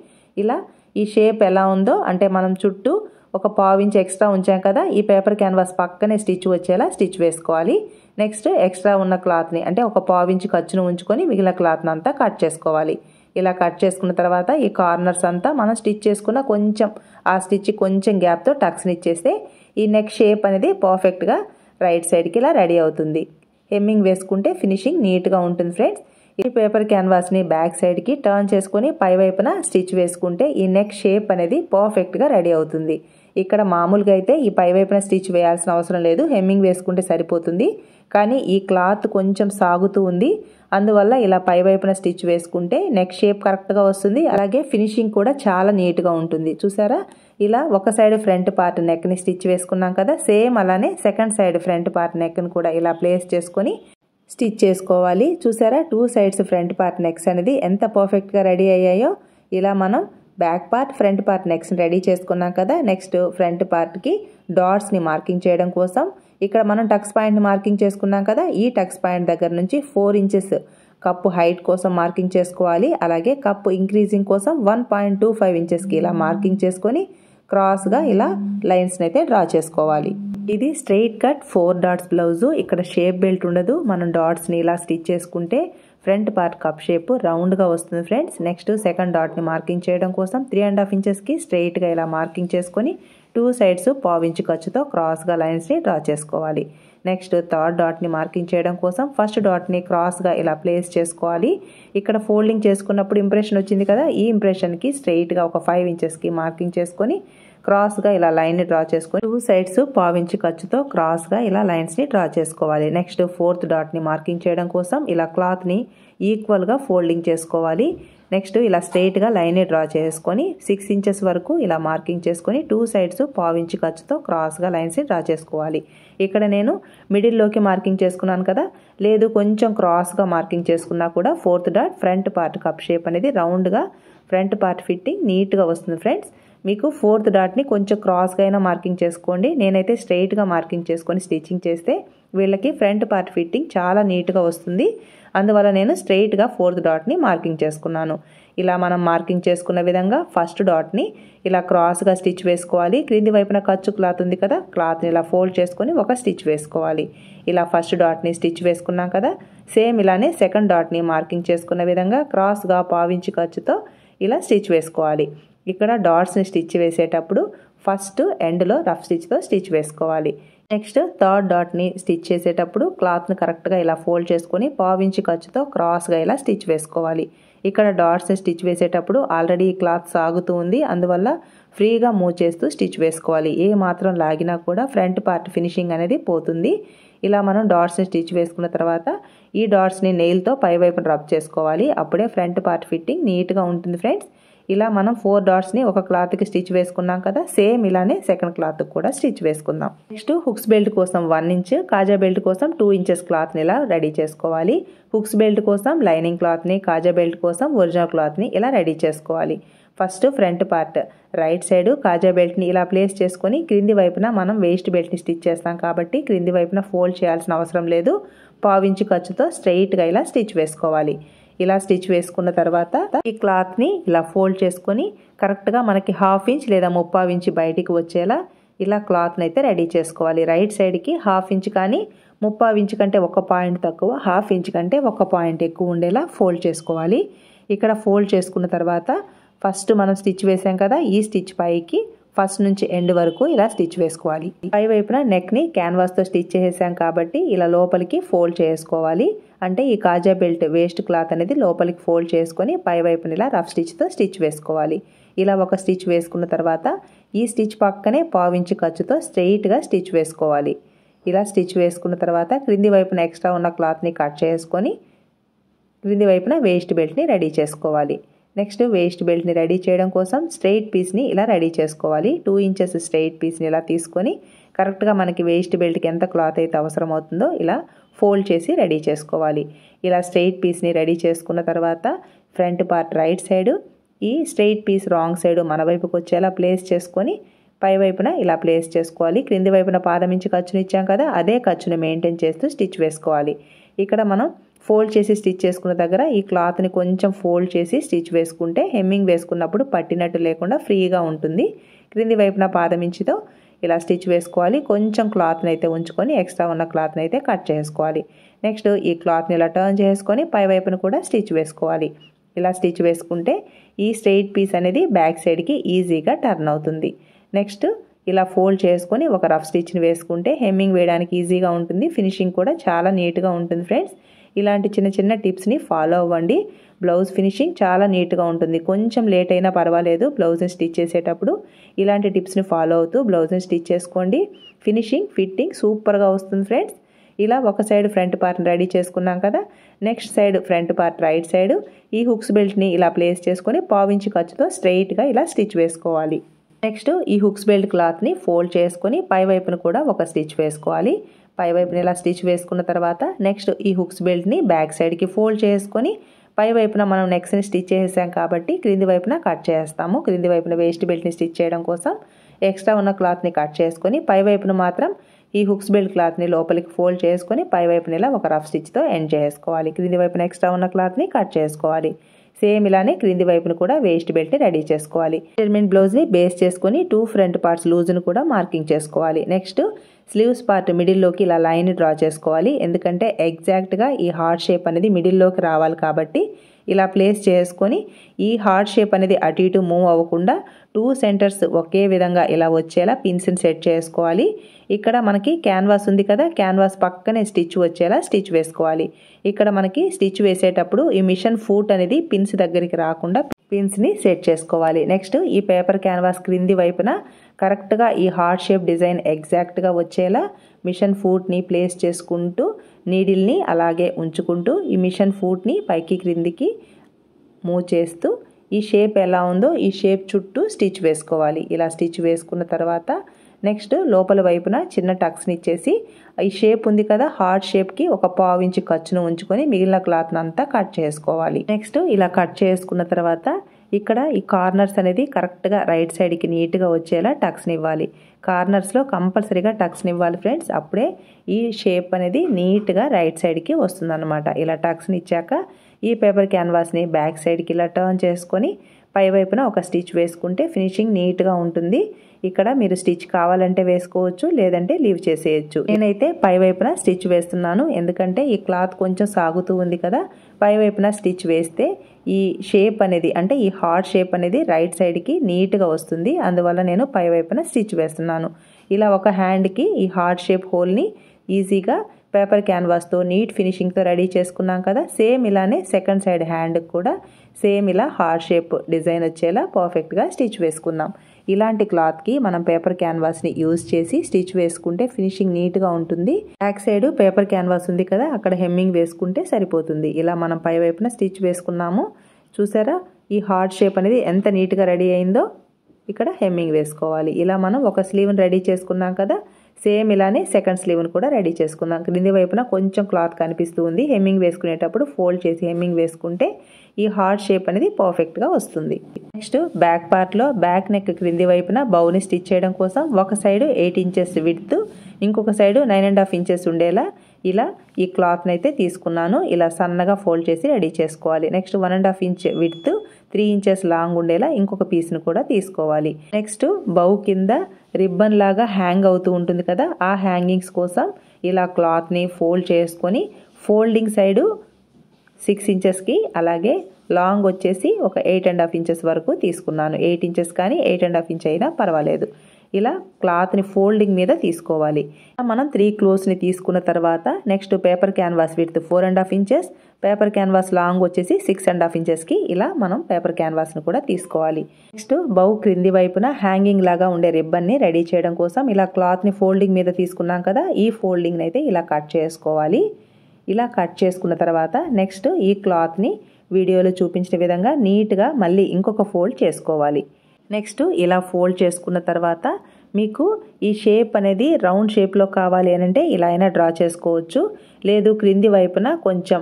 ఇలా ఈ షేప్ ఎలా ఉందో అంటే మనం చుట్టూ ఒక పావు ఇంచ్ ఎక్స్ట్రా ఉంచాం కదా ఈ పేపర్ క్యాన్వాస్ పక్కనే స్టిచ్ వచ్చేలా స్టిచ్ వేసుకోవాలి నెక్స్ట్ ఎక్స్ట్రా ఉన్న క్లాత్ని అంటే ఒక పావు ఇంచ్ ఖర్చును ఉంచుకొని మిగిలిన క్లాత్ని అంతా కట్ చేసుకోవాలి ఇలా కట్ చేసుకున్న తర్వాత ఈ కార్నర్స్ అంతా మనం స్టిచ్ చేసుకున్న కొంచెం ఆ స్టిచ్ కొంచెం గ్యాప్తో టక్స్ని ఇచ్చేస్తే ఈ నెక్ షేప్ అనేది పర్ఫెక్ట్గా రైట్ సైడ్కి ఇలా రెడీ అవుతుంది హెమ్మింగ్ వేసుకుంటే ఫినిషింగ్ నీట్గా ఉంటుంది ఫ్రెండ్స్ ఈ పేపర్ క్యాన్వాస్ని బ్యాక్ సైడ్కి టర్న్ చేసుకొని పైవైపున స్టిచ్ వేసుకుంటే ఈ నెక్ షేప్ అనేది పర్ఫెక్ట్గా రెడీ అవుతుంది ఇక్కడ మామూలుగా అయితే ఈ పై వైపున స్టిచ్ వేయాల్సిన అవసరం లేదు హెమ్మింగ్ వేసుకుంటే సరిపోతుంది కానీ ఈ క్లాత్ కొంచెం సాగుతూ ఉంది అందువల్ల ఇలా పై వైపున స్టిచ్ వేసుకుంటే నెక్ షేప్ కరెక్ట్గా వస్తుంది అలాగే ఫినిషింగ్ కూడా చాలా నీట్గా ఉంటుంది చూసారా ఇలా ఒక సైడ్ ఫ్రంట్ పార్ట్ నెక్ని స్టిచ్ వేసుకున్నాం కదా సేమ్ అలానే సెకండ్ సైడ్ ఫ్రంట్ పార్ట్ నెక్ని కూడా ఇలా ప్లేస్ చేసుకొని స్టిచ్ చేసుకోవాలి చూసారా two sides front part necks అనేది ఎంత పర్ఫెక్ట్గా రెడీ అయ్యాయో ఇలా మనం back part front part next ready చేసుకున్నాం కదా నెక్స్ట్ ఫ్రంట్ పార్ట్కి డాట్స్ని మార్కింగ్ చేయడం కోసం ఇక్కడ మనం టక్స్ పాయింట్ని మార్కింగ్ చేసుకున్నాం కదా ఈ టక్స్ పాయింట్ దగ్గర నుంచి ఫోర్ ఇంచెస్ కప్పు హైట్ కోసం మార్కింగ్ చేసుకోవాలి అలాగే కప్పు ఇంక్రీజింగ్ కోసం వన్ పాయింట్ టూ ఫైవ్ ఇంచెస్కి ఇలా మార్కింగ్ చేసుకొని క్రాస్గా ఇలా లైన్స్ని అయితే డ్రా చేసుకోవాలి ఇది straight cut four dots blouse ఇక్కడ షేప్ బెల్ట్ ఉండదు మనం డాట్స్ని ఇలా స్టిచ్ చేసుకుంటే ఫ్రంట్ పార్ట్ కప్ షేప్ రౌండ్గా వస్తుంది ఫ్రెండ్స్ నెక్స్ట్ సెకండ్ డాట్ని మార్కింగ్ చేయడం కోసం త్రీ అండ్ హాఫ్ ఇంచెస్కి స్ట్రైట్గా ఇలా మార్కింగ్ చేసుకొని టూ సైడ్స్ ఇంచు ఖర్చుతో క్రాస్గా లైన్స్ని డ్రా చేసుకోవాలి నెక్స్ట్ థర్డ్ డాట్ని మార్కింగ్ చేయడం కోసం ఫస్ట్ డాట్ని క్రాస్గా ఇలా ప్లేస్ చేసుకోవాలి ఇక్కడ ఫోల్డింగ్ చేసుకున్నప్పుడు ఇంప్రెషన్ వచ్చింది కదా ఈ ఇంప్రెషన్కి స్ట్రైట్గా ఒక ఫైవ్ ఇంచెస్కి మార్కింగ్ చేసుకొని క్రాస్గా ఇలా ని డ్రా చేసుకొని టూ సైడ్స్ పావించి ఖర్చుతో క్రాస్గా ఇలా లైన్స్ని డ్రా చేసుకోవాలి నెక్స్ట్ ఫోర్త్ డాట్ని మార్కింగ్ చేయడం కోసం ఇలా క్లాత్ని ఈక్వల్గా ఫోల్డింగ్ చేసుకోవాలి నెక్స్ట్ ఇలా లైన్ ని డ్రా చేసుకొని సిక్స్ ఇంచెస్ వరకు ఇలా మార్కింగ్ చేసుకొని టూ సైడ్స్ పావించి ఖర్చుతో క్రాస్గా లైన్స్ని డ్రా చేసుకోవాలి ఇక్కడ నేను మిడిల్లోకి మార్కింగ్ చేసుకున్నాను కదా లేదు కొంచెం క్రాస్గా మార్కింగ్ చేసుకున్నా కూడా fourth dot front part cup shape అనేది రౌండ్గా ఫ్రంట్ పార్ట్ ఫిట్టింగ్ నీట్గా వస్తుంది ఫ్రెండ్స్ మీకు ఫోర్త్ డాట్ని కొంచెం క్రాస్గా అయినా మార్కింగ్ చేసుకోండి నేనైతే స్ట్రైట్గా మార్కింగ్ చేసుకొని స్టిచ్చింగ్ చేస్తే వీళ్ళకి ఫ్రంట్ పార్ట్ ఫిట్టింగ్ చాలా నీట్గా వస్తుంది అందువల్ల నేను స్ట్రైట్గా ఫోర్త్ డాట్ని మార్కింగ్ చేసుకున్నాను ఇలా మనం మార్కింగ్ చేసుకున్న విధంగా ఫస్ట్ డాట్ని ఇలా క్రాస్గా స్టిచ్ వేసుకోవాలి క్రింది వైపున ఖర్చు క్లాత్ ఉంది కదా క్లాత్ని ఇలా ఫోల్డ్ చేసుకొని ఒక స్టిచ్ వేసుకోవాలి ఇలా ఫస్ట్ డాట్ని స్టిచ్ వేసుకున్నాం కదా సేమ్ ఇలానే సెకండ్ డాట్ని మార్కింగ్ చేసుకున్న విధంగా క్రాస్గా పావించి ఖర్చుతో ఇలా స్టిచ్ వేసుకోవాలి ఇక్కడ డాట్స్ని స్టిచ్ వేసేటప్పుడు ఫస్ట్ ఎండ్లో రఫ్ స్టిచ్తో స్టిచ్ వేసుకోవాలి నెక్స్ట్ థర్డ్ డాట్ని స్టిచ్ చేసేటప్పుడు క్లాత్ని కరెక్ట్గా ఇలా ఫోల్డ్ చేసుకొని పావించి ఖర్చుతో క్రాస్గా ఇలా స్టిచ్ వేసుకోవాలి ఇక్కడ డాట్స్ని స్టిచ్ వేసేటప్పుడు ఆల్రెడీ ఈ క్లాత్ సాగుతూ ఉంది అందువల్ల ఫ్రీగా మూవ్ చేస్తూ స్టిచ్ వేసుకోవాలి ఏ మాత్రం లాగినా కూడా ఫ్రంట్ పార్ట్ ఫినిషింగ్ అనేది పోతుంది ఇలా మనం డాట్స్ని స్టిచ్ వేసుకున్న తర్వాత ఈ డాట్స్ని నెయిల్తో పైవైపు డ్రాప్ చేసుకోవాలి అప్పుడే ఫ్రంట్ పార్ట్ ఫిట్టింగ్ నీట్గా ఉంటుంది ఫ్రెండ్స్ ఇలా మనం ఫోర్ డాట్స్ని ఒక క్లాత్కి స్టిచ్ వేసుకున్నాం కదా సేమ్ ఇలానే సెకండ్ క్లాత్కి కూడా స్టిచ్ వేసుకుందాం నెక్స్ట్ హుక్స్ బెల్ట్ కోసం వన్ ఇంచ్ కాజా బెల్ట్ కోసం టూ ఇంచెస్ క్లాత్ని ఇలా రెడీ చేసుకోవాలి హుక్స్ బెల్ట్ కోసం లైనింగ్ క్లాత్ని కాజా బెల్ట్ కోసం ఒరిజినల్ క్లాత్ని ఇలా రెడీ చేసుకోవాలి first front part right side కాజా బెల్ట్ని ఇలా ప్లేస్ చేసుకొని క్రింది వైపున మనం వేస్ట్ బెల్ట్ని స్టిచ్ చేస్తాం కాబట్టి క్రింది వైపున ఫోల్డ్ చేయాల్సిన అవసరం లేదు పావించి ఖర్చుతో స్ట్రెయిట్గా ఇలా స్టిచ్ వేసుకోవాలి ఇలా స్టిచ్ వేసుకున్న తర్వాత ఈ క్లాత్ని ఇలా ఫోల్డ్ చేసుకొని కరెక్ట్గా మనకి హాఫ్ ఇంచ్ లేదా ముప్పావు ఇంచ్ బయటికి వచ్చేలా ఇలా క్లాత్ని అయితే రెడీ చేసుకోవాలి రైట్ సైడ్కి హాఫ్ ఇంచ్ కానీ ముప్పావు ఇంచ్ కంటే ఒక పాయింట్ తక్కువ హాఫ్ ఇంచ్ కంటే ఒక పాయింట్ ఎక్కువ ఉండేలా ఫోల్డ్ చేసుకోవాలి ఇక్కడ ఫోల్డ్ చేసుకున్న తర్వాత ఫస్ట్ మనం స్టిచ్ వేసాం కదా ఈ స్టిచ్ పైకి ఫస్ట్ నుంచి ఎండ్ వరకు ఇలా స్టిచ్ వేసుకోవాలి పై వైపున నెక్ని క్యాన్వాస్తో స్టిచ్ చేసేసాం కాబట్టి ఇలా లోపలికి ఫోల్డ్ చేసుకోవాలి అంటే ఈ కాజా బెల్ట్ వేస్ట్ క్లాత్ అనేది లోపలికి ఫోల్డ్ చేసుకొని పైవైపున ఇలా రఫ్ స్టిచ్తో స్టిచ్ వేసుకోవాలి ఇలా ఒక స్టిచ్ వేసుకున్న తర్వాత ఈ స్టిచ్ పక్కనే పావించి ఖర్చుతో స్ట్రెయిట్గా స్టిచ్ వేసుకోవాలి ఇలా స్టిచ్ వేసుకున్న తర్వాత క్రింది వైపున ఎక్స్ట్రా ఉన్న క్లాత్ని కట్ చేసుకొని క్రింది వైపున వేస్ట్ బెల్ట్ని రెడీ చేసుకోవాలి నెక్స్ట్ వేస్ట్ బెల్ట్ని రెడీ చేయడం కోసం స్ట్రెయిట్ పీస్ని ఇలా రెడీ చేసుకోవాలి టూ ఇంచెస్ స్ట్రెయిట్ పీస్ని ఇలా తీసుకొని కరెక్ట్గా మనకి వేస్ట్ బెల్ట్కి ఎంత క్లాత్ అయితే అవసరం అవుతుందో ఇలా ఫోల్డ్ చేసి రెడీ చేసుకోవాలి ఇలా స్ట్రెయిట్ పీస్ని రెడీ చేసుకున్న తర్వాత ఫ్రంట్ పార్ట్ రైట్ సైడు ఈ స్ట్రెయిట్ పీస్ రాంగ్ సైడు మన వైపుకి వచ్చేలా ప్లేస్ చేసుకొని పై వైపున ఇలా ప్లేస్ చేసుకోవాలి క్రింది వైపున పాదమించి ఇంచి ఖర్చును ఇచ్చాం కదా అదే ఖర్చును మెయింటైన్ చేస్తూ స్టిచ్ వేసుకోవాలి ఇక్కడ మనం ఫోల్డ్ చేసి స్టిచ్ చేసుకున్న దగ్గర ఈ క్లాత్ని కొంచెం ఫోల్డ్ చేసి స్టిచ్ వేసుకుంటే హెమ్మింగ్ వేసుకున్నప్పుడు పట్టినట్టు లేకుండా ఫ్రీగా ఉంటుంది క్రింది వైపున పాదమించితో ఇలా స్టిచ్ వేసుకోవాలి కొంచెం క్లాత్ని అయితే ఉంచుకొని ఎక్స్ట్రా ఉన్న క్లాత్ని అయితే కట్ చేసుకోవాలి నెక్స్ట్ ఈ క్లాత్ని ఇలా టర్న్ చేసుకొని పై వైపున కూడా స్టిచ్ వేసుకోవాలి ఇలా స్టిచ్ వేసుకుంటే ఈ స్ట్రెయిట్ పీస్ అనేది బ్యాక్ సైడ్కి ఈజీగా టర్న్ అవుతుంది నెక్స్ట్ ఇలా ఫోల్డ్ చేసుకొని ఒక రఫ్ స్టిచ్ని వేసుకుంటే హెమ్మింగ్ వేయడానికి ఈజీగా ఉంటుంది ఫినిషింగ్ కూడా చాలా నీట్గా ఉంటుంది ఫ్రెండ్స్ ఇలాంటి చిన్న చిన్న టిప్స్ని ఫాలో అవ్వండి బ్లౌజ్ ఫినిషింగ్ చాలా నీట్గా ఉంటుంది కొంచెం లేట్ అయినా పర్వాలేదు బ్లౌజ్ని స్టిచ్ చేసేటప్పుడు ఇలాంటి టిప్స్ని ఫాలో అవుతూ బ్లౌజ్ని స్టిచ్ చేసుకోండి ఫినిషింగ్ ఫిట్టింగ్ సూపర్గా వస్తుంది ఫ్రెండ్స్ ఇలా ఒక సైడ్ ఫ్రంట్ పార్ట్ని రెడీ చేసుకున్నాం కదా next side front part right side ఈ హుక్స్ బెల్ట్ని ఇలా ప్లేస్ చేసుకొని పావించి ఖర్చుతో స్ట్రైట్గా ఇలా స్టిచ్ వేసుకోవాలి నెక్స్ట్ ఈ హుక్స్ బెల్ట్ క్లాత్ని ఫోల్డ్ చేసుకొని పై వైపున కూడా ఒక స్టిచ్ వేసుకోవాలి పై వైపున ఇలా స్టిచ్ వేసుకున్న తర్వాత నెక్స్ట్ ఈ హుక్స్ బెల్ట్ని బ్యాక్ సైడ్కి ఫోల్డ్ చేసుకొని పై వైపున మనం నెక్స్ట్ని స్టిచ్ చేసాం కాబట్టి క్రింది వైపున కట్ చేస్తాము క్రింది వైపున వేస్ట్ బెల్ట్ని స్టిచ్ చేయడం కోసం ఎక్స్ట్రా ఉన్న క్లాత్ని కట్ చేసుకొని పై వైపున మాత్రం ఈ హుక్స్ బెల్ట్ క్లాత్ని లోపలికి ఫోల్డ్ చేసుకొని పై వైపున ఇలా ఒక రఫ్ స్టిచ్తో ఎండ్ చేసుకోవాలి క్రింది వైపున ఎక్స్ట్రా ఉన్న క్లాత్ని కట్ చేసుకోవాలి సేమ్ ఇలానే క్రింది వైపును కూడా వేస్ట్ బెల్ట్ని రెడీ చేసుకోవాలి మెజర్మెంట్ బ్లౌజ్ని బేస్ చేసుకొని టూ ఫ్రంట్ పార్ట్స్ లూజ్ను కూడా మార్కింగ్ చేసుకోవాలి నెక్స్ట్ స్లీవ్స్ పార్ట్ మిడిల్లోకి ఇలా లైన్ డ్రా చేసుకోవాలి ఎందుకంటే ఎగ్జాక్ట్గా ఈ హార్ట్ షేప్ అనేది మిడిల్లోకి రావాలి కాబట్టి ఇలా ప్లేస్ చేసుకొని ఈ హార్ట్ షేప్ అనేది అటు ఇటు మూవ్ అవ్వకుండా టూ సెంటర్స్ ఒకే విధంగా ఇలా వచ్చేలా పిన్స్ని సెట్ చేసుకోవాలి ఇక్కడ మనకి క్యాన్వాస్ ఉంది కదా క్యాన్వాస్ పక్కనే స్టిచ్ వచ్చేలా స్టిచ్ వేసుకోవాలి ఇక్కడ మనకి స్టిచ్ వేసేటప్పుడు ఈ మిషన్ ఫూట్ అనేది పిన్స్ దగ్గరికి రాకుండా పిన్స్ని సెట్ చేసుకోవాలి నెక్స్ట్ ఈ పేపర్ క్యాన్వాస్ క్రింది వైపున కరెక్ట్గా ఈ హార్ట్ షేప్ డిజైన్ ఎగ్జాక్ట్గా వచ్చేలా మిషన్ ఫూట్ని ప్లేస్ చేసుకుంటూ నీడిల్ని అలాగే ఉంచుకుంటూ ఈ మిషన్ ఫూట్ని పైకి క్రిందికి మూవ్ చేస్తూ ఈ షేప్ ఎలా ఉందో ఈ షేప్ చుట్టూ స్టిచ్ వేసుకోవాలి ఇలా స్టిచ్ వేసుకున్న తర్వాత నెక్స్ట్ లోపల వైపున చిన్న టక్స్ని ఇచ్చేసి ఈ షేప్ ఉంది కదా హార్ట్ షేప్కి ఒక పావు ఇంచు ఖర్చును ఉంచుకొని మిగిలిన క్లాత్ని అంతా కట్ చేసుకోవాలి నెక్స్ట్ ఇలా కట్ చేసుకున్న తర్వాత ఇక్కడ ఈ కార్నర్స్ అనేది కరెక్ట్గా రైట్ సైడ్కి నీట్గా వచ్చేలా టక్స్ని ఇవ్వాలి కార్నర్స్లో కంపల్సరీగా టక్స్ని ఇవ్వాలి ఫ్రెండ్స్ అప్పుడే ఈ షేప్ అనేది నీట్గా రైట్ సైడ్కి వస్తుందన్నమాట ఇలా టక్స్ని ఇచ్చాక ఈ పేపర్ క్యాన్వాస్ని బ్యాక్ సైడ్కి ఇలా టర్న్ చేసుకొని పై వైపున ఒక స్టిచ్ వేసుకుంటే ఫినిషింగ్ నీట్గా ఉంటుంది ఇక్కడ మీరు స్టిచ్ కావాలంటే వేసుకోవచ్చు లేదంటే లీవ్ చేసేయచ్చు నేనైతే పైవైపున స్టిచ్ వేస్తున్నాను ఎందుకంటే ఈ క్లాత్ కొంచెం సాగుతూ ఉంది కదా పైవైపున స్టిచ్ వేస్తే ఈ షేప్ అనేది అంటే ఈ హార్ట్ షేప్ అనేది రైట్ సైడ్కి నీట్గా వస్తుంది అందువల్ల నేను పైవైపున స్టిచ్ వేస్తున్నాను ఇలా ఒక హ్యాండ్కి ఈ హార్ట్ షేప్ హోల్ని ఈజీగా పేపర్ క్యాన్వాస్తో నీట్ ఫినిషింగ్తో రెడీ చేసుకున్నాం కదా సేమ్ ఇలానే సెకండ్ సైడ్ హ్యాండ్కి కూడా సేమ్ ఇలా హార్ట్ షేప్ డిజైన్ వచ్చేలా పర్ఫెక్ట్గా స్టిచ్ వేసుకుందాం ఇలాంటి క్లాత్కి మనం పేపర్ క్యాన్వాస్ని యూజ్ చేసి స్టిచ్ వేసుకుంటే ఫినిషింగ్ నీట్గా ఉంటుంది బ్యాక్ సైడ్ పేపర్ క్యాన్వాస్ ఉంది కదా అక్కడ హెమ్మింగ్ వేసుకుంటే సరిపోతుంది ఇలా మనం పై వైపున స్టిచ్ వేసుకున్నాము చూసారా ఈ హార్ట్ షేప్ అనేది ఎంత నీట్గా రెడీ అయిందో ఇక్కడ హెమ్మింగ్ వేసుకోవాలి ఇలా మనం ఒక స్లీవ్ని రెడీ చేసుకున్నాం కదా సేమ్ ఇలానే సెకండ్ స్లీవ్ని కూడా రెడీ చేసుకుందాం క్రింది వైపున కొంచెం క్లాత్ కనిపిస్తూ ఉంది హెమ్మింగ్ వేసుకునేటప్పుడు ఫోల్డ్ చేసి హెమ్మింగ్ వేసుకుంటే ఈ హార్ట్ షేప్ అనేది పర్ఫెక్ట్గా వస్తుంది నెక్స్ట్ బ్యాక్ పార్ట్లో బ్యాక్ నెక్ క్రింది వైపున బౌని స్టిచ్ చేయడం కోసం ఒక సైడ్ ఎయిట్ ఇంచెస్ విడ్త్ ఇంకొక side nine and half inches ఉండేలా ఇలా ఈ క్లాత్ని అయితే తీసుకున్నాను ఇలా సన్నగా ఫోల్డ్ చేసి రెడీ చేసుకోవాలి next one and half inch width three inches long ఉండేలా ఇంకొక పీస్ను కూడా తీసుకోవాలి నెక్స్ట్ బౌ కింద రిబ్బన్ లాగా హ్యాంగ్ అవుతూ ఉంటుంది కదా ఆ హ్యాంగింగ్స్ కోసం ఇలా క్లాత్ని ఫోల్డ్ చేసుకొని ఫోల్డింగ్ సైడు సిక్స్ ఇంచెస్కి అలాగే లాంగ్ వచ్చేసి ఒక ఎయిట్ అండ్ హాఫ్ ఇంచెస్ వరకు తీసుకున్నాను ఎయిట్ ఇంచెస్ కానీ ఎయిట్ అండ్ హాఫ్ ఇంచ్ అయినా పర్వాలేదు ఇలా క్లాత్ని ఫోల్డింగ్ మీద తీసుకోవాలి మనం త్రీ క్లోత్స్ని తీసుకున్న తర్వాత next paper canvas with four and half inches paper canvas long వచ్చేసి సిక్స్ అండ్ హాఫ్ ఇంచెస్కి ఇలా మనం పేపర్ క్యాన్వాస్ను కూడా తీసుకోవాలి నెక్స్ట్ బౌ క్రింది వైపున హ్యాంగింగ్ లాగా ఉండే రిబ్బన్ని రెడీ చేయడం కోసం ఇలా క్లాత్ని ఫోల్డింగ్ మీద తీసుకున్నాం కదా ఈ ఫోల్డింగ్ని అయితే ఇలా కట్ చేసుకోవాలి ఇలా కట్ చేసుకున్న తర్వాత నెక్స్ట్ ఈ క్లాత్ని వీడియోలో చూపించిన విధంగా నీట్గా మళ్ళీ ఇంకొక ఫోల్డ్ చేసుకోవాలి నెక్స్ట్ ఇలా ఫోల్డ్ చేసుకున్న తర్వాత మీకు ఈ షేప్ అనేది రౌండ్ షేప్లో కావాలి అని అంటే ఇలా అయినా డ్రా చేసుకోవచ్చు లేదు క్రింది వైపున కొంచెం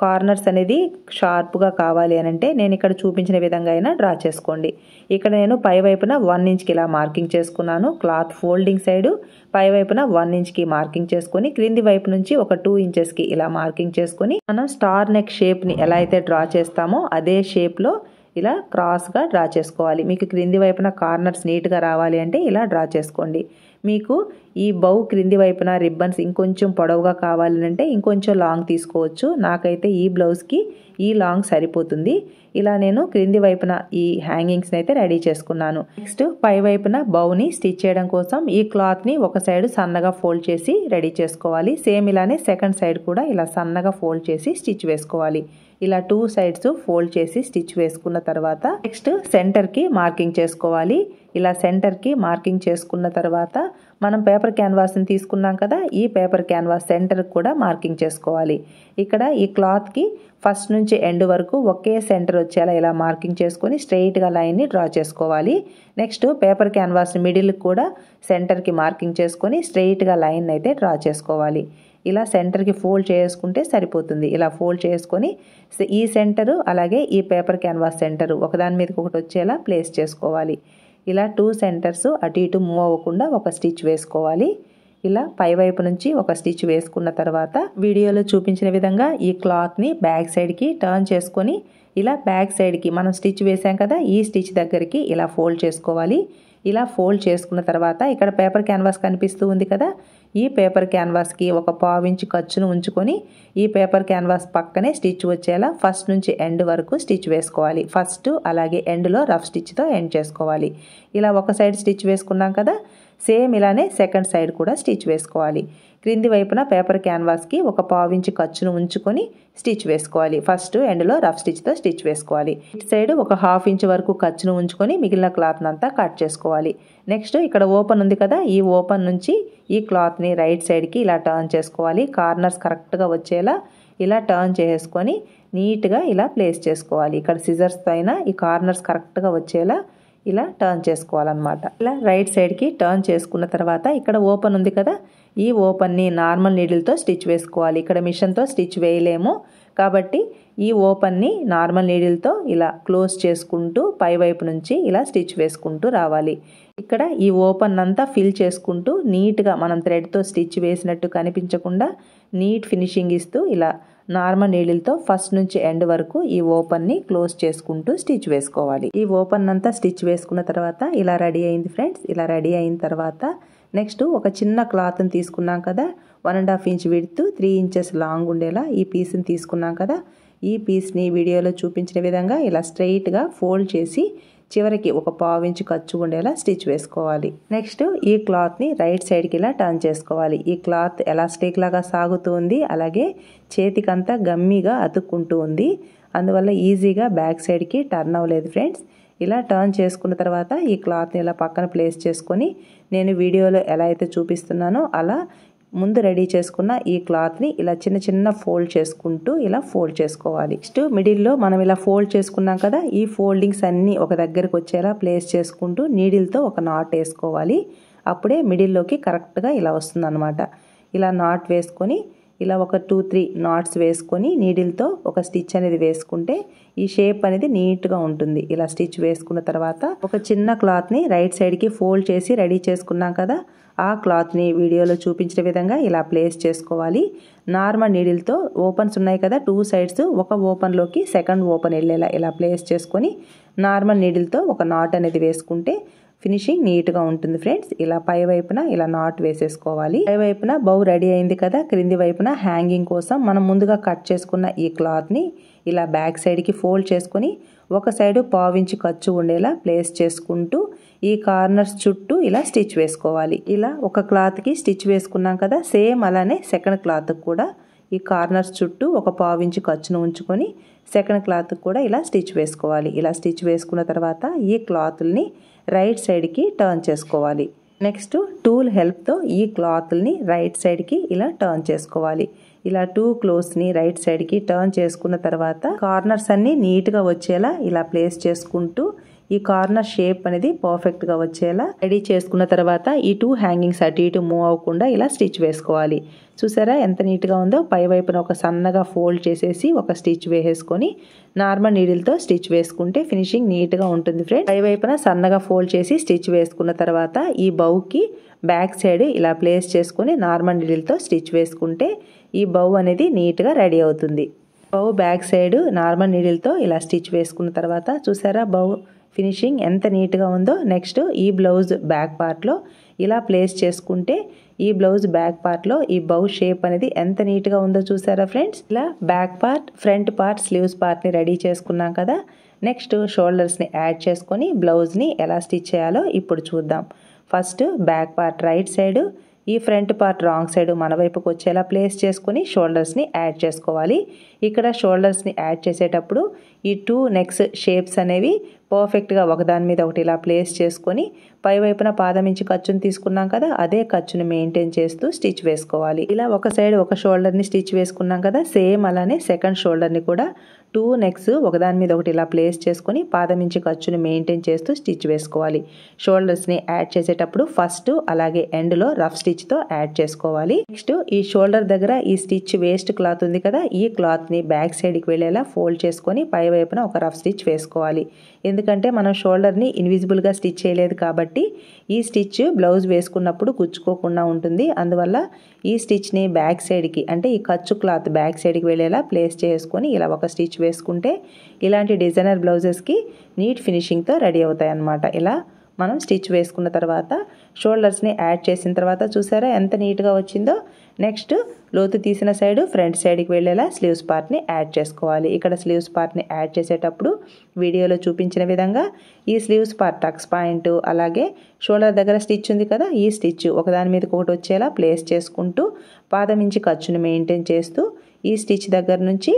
కార్నర్స్ అనేది షార్ప్గా కావాలి అని అంటే నేను ఇక్కడ చూపించిన విధంగా అయినా డ్రా చేసుకోండి ఇక్కడ నేను పై వైపున వన్ ఇంచ్కి ఇలా మార్కింగ్ చేసుకున్నాను క్లాత్ ఫోల్డింగ్ సైడు పై వైపున వన్ ఇంచ్కి మార్కింగ్ చేసుకొని క్రింది వైపు నుంచి ఒక టూ ఇంచెస్కి ఇలా మార్కింగ్ చేసుకొని మనం స్టార్ నెక్ షేప్ని ఎలా అయితే డ్రా చేస్తామో అదే షేప్లో ఇలా క్రాస్గా డ్రా చేసుకోవాలి మీకు క్రింది వైపున కార్నర్స్ నీట్గా రావాలి అంటే ఇలా డ్రా చేసుకోండి మీకు ఈ బౌ క్రింది వైపున రిబ్బన్స్ ఇంకొంచెం పొడవుగా కావాలంటే ఇంకొంచెం లాంగ్ తీసుకోవచ్చు నాకైతే ఈ బ్లౌజ్కి ఈ లాంగ్ సరిపోతుంది ఇలా నేను క్రింది వైపున ఈ హ్యాంగింగ్స్ని అయితే రెడీ చేసుకున్నాను నెక్స్ట్ పై వైపున బౌని స్టిచ్ చేయడం కోసం ఈ క్లాత్ని ఒక సైడ్ సన్నగా ఫోల్డ్ చేసి రెడీ చేసుకోవాలి సేమ్ ఇలానే సెకండ్ సైడ్ కూడా ఇలా సన్నగా ఫోల్డ్ చేసి స్టిచ్ వేసుకోవాలి ఇలా టూ సైడ్స్ ఫోల్డ్ చేసి స్టిచ్ వేసుకున్న తర్వాత నెక్స్ట్ సెంటర్కి మార్కింగ్ చేసుకోవాలి ఇలా సెంటర్కి మార్కింగ్ చేసుకున్న తర్వాత మనం పేపర్ క్యాన్వాస్ని తీసుకున్నాం కదా ఈ పేపర్ క్యాన్వాస్ సెంటర్కి కూడా మార్కింగ్ చేసుకోవాలి ఇక్కడ ఈ క్లాత్కి ఫస్ట్ నుంచి ఎండ్ వరకు ఒకే సెంటర్ వచ్చేలా ఇలా మార్కింగ్ చేసుకొని స్ట్రెయిట్గా లైన్ని డ్రా చేసుకోవాలి నెక్స్ట్ పేపర్ క్యాన్వాస్ మిడిల్కి కూడా సెంటర్కి మార్కింగ్ చేసుకొని స్ట్రెయిట్గా లైన్ అయితే డ్రా చేసుకోవాలి ఇలా సెంటర్కి ఫోల్డ్ చేసుకుంటే సరిపోతుంది ఇలా ఫోల్డ్ చేసుకొని ఈ సెంటరు అలాగే ఈ పేపర్ క్యాన్వాస్ సెంటరు ఒకదాని మీదకి ఒకటి వచ్చేలా ప్లేస్ చేసుకోవాలి ఇలా టూ సెంటర్స్ అటు ఇటు మూవ్ అవ్వకుండా ఒక స్టిచ్ వేసుకోవాలి ఇలా పైవైపు నుంచి ఒక స్టిచ్ వేసుకున్న తర్వాత వీడియోలో చూపించిన విధంగా ఈ క్లాత్ని బ్యాక్ సైడ్కి టర్న్ చేసుకొని ఇలా బ్యాక్ సైడ్కి మనం స్టిచ్ వేసాం కదా ఈ స్టిచ్ దగ్గరికి ఇలా ఫోల్డ్ చేసుకోవాలి ఇలా ఫోల్డ్ చేసుకున్న తర్వాత ఇక్కడ పేపర్ క్యాన్వాస్ కనిపిస్తూ ఉంది కదా ఈ పేపర్ క్యాన్వాస్కి ఒక పావించి ఖర్చును ఉంచుకొని ఈ పేపర్ క్యాన్వాస్ పక్కనే స్టిచ్ వచ్చేలా ఫస్ట్ నుంచి ఎండ్ వరకు స్టిచ్ వేసుకోవాలి ఫస్ట్ అలాగే ఎండ్లో రఫ్ స్టిచ్తో ఎండ్ చేసుకోవాలి ఇలా ఒక సైడ్ స్టిచ్ వేసుకున్నాం కదా సేమ్ ఇలానే సెకండ్ సైడ్ కూడా స్టిచ్ వేసుకోవాలి క్రింది వైపున పేపర్ క్యాన్వాస్కి ఒక పావించి ఖర్చును ఉంచుకొని స్టిచ్ వేసుకోవాలి ఫస్ట్ ఎండ్లో రఫ్ స్టిచ్తో స్టిచ్ వేసుకోవాలి ఇటు సైడ్ ఒక హాఫ్ ఇంచ్ వరకు ఖర్చును ఉంచుకొని మిగిలిన క్లాత్ని అంతా కట్ చేసుకోవాలి నెక్స్ట్ ఇక్కడ ఓపెన్ ఉంది కదా ఈ ఓపెన్ నుంచి ఈ క్లాత్ని రైట్ సైడ్కి ఇలా టర్న్ చేసుకోవాలి కార్నర్స్ కరెక్ట్గా వచ్చేలా ఇలా టర్న్ చేసుకొని నీట్గా ఇలా ప్లేస్ చేసుకోవాలి ఇక్కడ సిజర్స్తో అయినా ఈ కార్నర్స్ కరెక్ట్గా వచ్చేలా ఇలా టర్న్ చేసుకోవాలన్నమాట ఇలా రైట్ సైడ్కి టర్న్ చేసుకున్న తర్వాత ఇక్కడ ఓపెన్ ఉంది కదా ఈ ఓపెన్ని నార్మల్ నీడిల్తో స్టిచ్ వేసుకోవాలి ఇక్కడ మిషన్తో స్టిచ్ వేయలేము కాబట్టి ఈ ఓపెన్ని నార్మల్ నీడిల్తో ఇలా క్లోజ్ చేసుకుంటూ పైవైపు నుంచి ఇలా స్టిచ్ వేసుకుంటూ రావాలి ఇక్కడ ఈ ఓపెన్ అంతా ఫిల్ చేసుకుంటూ నీట్గా మనం థ్రెడ్తో స్టిచ్ వేసినట్టు కనిపించకుండా నీట్ ఫినిషింగ్ ఇస్తూ ఇలా నార్మల్ నీడిల్తో ఫస్ట్ నుంచి ఎండ్ వరకు ఈ ఓపెన్ని క్లోజ్ చేసుకుంటూ స్టిచ్ వేసుకోవాలి ఈ ఓపెన్ అంతా స్టిచ్ వేసుకున్న తర్వాత ఇలా రెడీ అయింది ఫ్రెండ్స్ ఇలా రెడీ అయిన తర్వాత నెక్స్ట్ ఒక చిన్న క్లాత్ని తీసుకున్నాం కదా వన్ అండ్ హాఫ్ ఇంచ్ విడుతు త్రీ ఇంచెస్ లాంగ్ ఉండేలా ఈ పీస్ని తీసుకున్నాం కదా ఈ పీస్ని వీడియోలో చూపించిన విధంగా ఇలా స్ట్రెయిట్గా ఫోల్డ్ చేసి చివరికి ఒక పావు ఇంచు ఖర్చు ఉండేలా స్టిచ్ వేసుకోవాలి నెక్స్ట్ ఈ క్లాత్ని రైట్ సైడ్కి ఇలా టర్న్ చేసుకోవాలి ఈ క్లాత్ ఎలాస్టిక్ లాగా సాగుతూ ఉంది అలాగే చేతికంతా గమ్మిగా అతుక్కుంటూ ఉంది అందువల్ల ఈజీగా బ్యాక్ సైడ్కి టర్న్ అవ్వలేదు ఫ్రెండ్స్ ఇలా టర్న్ చేసుకున్న తర్వాత ఈ క్లాత్ని ఇలా పక్కన ప్లేస్ చేసుకొని నేను వీడియోలో ఎలా అయితే చూపిస్తున్నానో అలా ముందు రెడీ చేసుకున్న ఈ క్లాత్ని ఇలా చిన్న చిన్న ఫోల్డ్ చేసుకుంటూ ఇలా ఫోల్డ్ చేసుకోవాలి నెక్స్ట్ మిడిల్లో మనం ఇలా ఫోల్డ్ చేసుకున్నాం కదా ఈ ఫోల్డింగ్స్ అన్నీ ఒక దగ్గరకు వచ్చేలా ప్లేస్ చేసుకుంటూ నీడిల్తో ఒక నాట్ వేసుకోవాలి అప్పుడే మిడిల్లోకి కరెక్ట్గా ఇలా వస్తుందన్నమాట ఇలా నాట్ వేసుకొని ఇలా ఒక టూ త్రీ నాట్స్ వేసుకొని నీడిల్తో ఒక స్టిచ్ అనేది వేసుకుంటే ఈ షేప్ అనేది నీట్గా ఉంటుంది ఇలా స్టిచ్ వేసుకున్న తర్వాత ఒక చిన్న క్లాత్ని రైట్ సైడ్కి ఫోల్డ్ చేసి రెడీ చేసుకున్నాం కదా ఆ క్లాత్ని వీడియోలో చూపించిన విధంగా ఇలా ప్లేస్ చేసుకోవాలి నార్మల్ నీడిల్తో ఓపెన్స్ ఉన్నాయి కదా టూ సైడ్స్ ఒక ఓపెన్లోకి సెకండ్ ఓపెన్ వెళ్ళేలా ఇలా ప్లేస్ చేసుకొని నార్మల్ నీడిల్తో ఒక నాట్ అనేది వేసుకుంటే ఫినిషింగ్ నీట్గా ఉంటుంది ఫ్రెండ్స్ ఇలా పై వైపున ఇలా నాట్ వేసేసుకోవాలి పై వైపున బౌ రెడీ అయింది కదా క్రింది వైపున హ్యాంగింగ్ కోసం మనం ముందుగా కట్ చేసుకున్న ఈ క్లాత్ని ఇలా బ్యాక్ సైడ్కి ఫోల్డ్ చేసుకొని ఒక సైడు పావించి ఖర్చు ఉండేలా ప్లేస్ చేసుకుంటూ ఈ కార్నర్స్ చుట్టూ ఇలా స్టిచ్ వేసుకోవాలి ఇలా ఒక క్లాత్కి స్టిచ్ వేసుకున్నాం కదా సేమ్ అలానే సెకండ్ క్లాత్కి కూడా ఈ కార్నర్స్ చుట్టూ ఒక పావించి ఖర్చును ఉంచుకొని సెకండ్ క్లాత్కి కూడా ఇలా స్టిచ్ వేసుకోవాలి ఇలా స్టిచ్ వేసుకున్న తర్వాత ఈ క్లాత్ని రైట్ సైడ్కి టర్న్ చేసుకోవాలి నెక్స్ట్ టూల్ హెల్ప్తో ఈ క్లాత్ని రైట్ సైడ్కి ఇలా టర్న్ చేసుకోవాలి ఇలా టూ క్లోత్స్ని రైట్ సైడ్కి టర్న్ చేసుకున్న తర్వాత కార్నర్స్ అన్నీ నీట్గా వచ్చేలా ఇలా ప్లేస్ చేసుకుంటూ ఈ కార్నర్ షేప్ అనేది పర్ఫెక్ట్గా వచ్చేలా రెడీ చేసుకున్న తర్వాత ఈ టూ హ్యాంగింగ్స్ అటు ఇటు మూవ్ అవ్వకుండా ఇలా స్టిచ్ వేసుకోవాలి చూసారా ఎంత నీట్గా ఉందో పై వైపున ఒక సన్నగా ఫోల్డ్ చేసేసి ఒక స్టిచ్ వేసేసుకొని నార్మల్ నీడిల్తో స్టిచ్ వేసుకుంటే ఫినిషింగ్ నీట్గా ఉంటుంది ఫ్రెండ్ పై వైపున సన్నగా ఫోల్డ్ చేసి స్టిచ్ వేసుకున్న తర్వాత ఈ బౌకి బ్యాక్ సైడ్ ఇలా ప్లేస్ చేసుకుని నార్మల్ నీడిల్తో స్టిచ్ వేసుకుంటే ఈ బౌ అనేది నీట్గా రెడీ అవుతుంది బౌ బ్యాక్ సైడ్ నార్మల్ నీడిల్తో ఇలా స్టిచ్ వేసుకున్న తర్వాత చూసారా బౌ ఫినిషింగ్ ఎంత నీట్గా ఉందో నెక్స్ట్ ఈ బ్లౌజ్ బ్యాక్ పార్ట్లో ఇలా ప్లేస్ చేసుకుంటే ఈ బ్లౌజ్ బ్యాక్ పార్ట్లో ఈ బౌ షేప్ అనేది ఎంత నీట్గా ఉందో చూసారా ఫ్రెండ్స్ ఇలా back part front part sleeves పార్ట్ని రెడీ చేసుకున్నాం కదా నెక్స్ట్ షోల్డర్స్ని యాడ్ చేసుకొని బ్లౌజ్ని ఎలా స్టిచ్ చేయాలో ఇప్పుడు చూద్దాం first back part right side ఈ ఫ్రంట్ పార్ట్ రాంగ్ సైడ్ మన వైపుకు వచ్చేలా ప్లేస్ చేసుకుని షోల్డర్స్ని యాడ్ చేసుకోవాలి ఇక్కడ షోల్డర్స్ని యాడ్ చేసేటప్పుడు ఈ టూ నెక్స్ షేప్స్ అనేవి పర్ఫెక్ట్గా ఒకదాని మీద ఒకటి ఇలా ప్లేస్ చేసుకొని పైవైపున పాదం ఇంచి ఖర్చును తీసుకున్నాం కదా అదే ఖర్చును మెయింటైన్ చేస్తూ స్టిచ్ వేసుకోవాలి ఇలా ఒక సైడ్ ఒక షోల్డర్ని స్టిచ్ వేసుకున్నాం కదా సేమ్ అలానే సెకండ్ షోల్డర్ని కూడా టూ నెక్స్ ఒకదాని మీద ఒకటి ఇలా ప్లేస్ చేసుకొని పాదమించి ఖర్చును మెయింటైన్ చేస్తూ స్టిచ్ వేసుకోవాలి షోల్డర్స్ని యాడ్ చేసేటప్పుడు ఫస్ట్ అలాగే ఎండ్లో రఫ్ స్టిచ్తో యాడ్ చేసుకోవాలి నెక్స్ట్ ఈ షోల్డర్ దగ్గర ఈ స్టిచ్ వేస్ట్ క్లాత్ ఉంది కదా ఈ క్లాత్ని బ్యాక్ సైడ్కి వెళ్ళేలా ఫోల్డ్ చేసుకొని పై వైపున ఒక రఫ్ స్టిచ్ వేసుకోవాలి ఎందుకంటే మనం షోల్డర్ని ఇన్విజిబుల్గా స్టిచ్ చేయలేదు కాబట్టి ఈ స్టిచ్ బ్లౌజ్ వేసుకున్నప్పుడు గుచ్చుకోకుండా ఉంటుంది అందువల్ల ఈ స్టిచ్ని బ్యాక్ సైడ్కి అంటే ఈ ఖర్చు క్లాత్ బ్యాక్ సైడ్కి వెళ్ళేలా ప్లేస్ చేసుకొని ఇలా ఒక స్టిచ్ స్టిచ్ వేసుకుంటే ఇలాంటి డిజైనర్ బ్లౌజెస్కి నీట్ ఫినిషింగ్తో రెడీ అవుతాయి అన్నమాట ఇలా మనం స్టిచ్ వేసుకున్న తర్వాత షోల్డర్స్ని యాడ్ చేసిన తర్వాత చూసారా ఎంత నీట్గా వచ్చిందో నెక్స్ట్ లోతు తీసిన సైడు ఫ్రంట్ సైడ్కి వెళ్ళేలా స్లీవ్స్ పార్ట్ని యాడ్ చేసుకోవాలి ఇక్కడ స్లీవ్స్ పార్ట్ని యాడ్ చేసేటప్పుడు వీడియోలో చూపించిన విధంగా ఈ స్లీవ్స్ పార్ట్ టక్స్ పాయింట్ అలాగే షోల్డర్ దగ్గర స్టిచ్ ఉంది కదా ఈ స్టిచ్ ఒకదాని మీద ఒకటి వచ్చేలా ప్లేస్ చేసుకుంటూ పాదమించి ఖర్చును మెయింటైన్ చేస్తూ ఈ స్టిచ్ దగ్గర నుంచి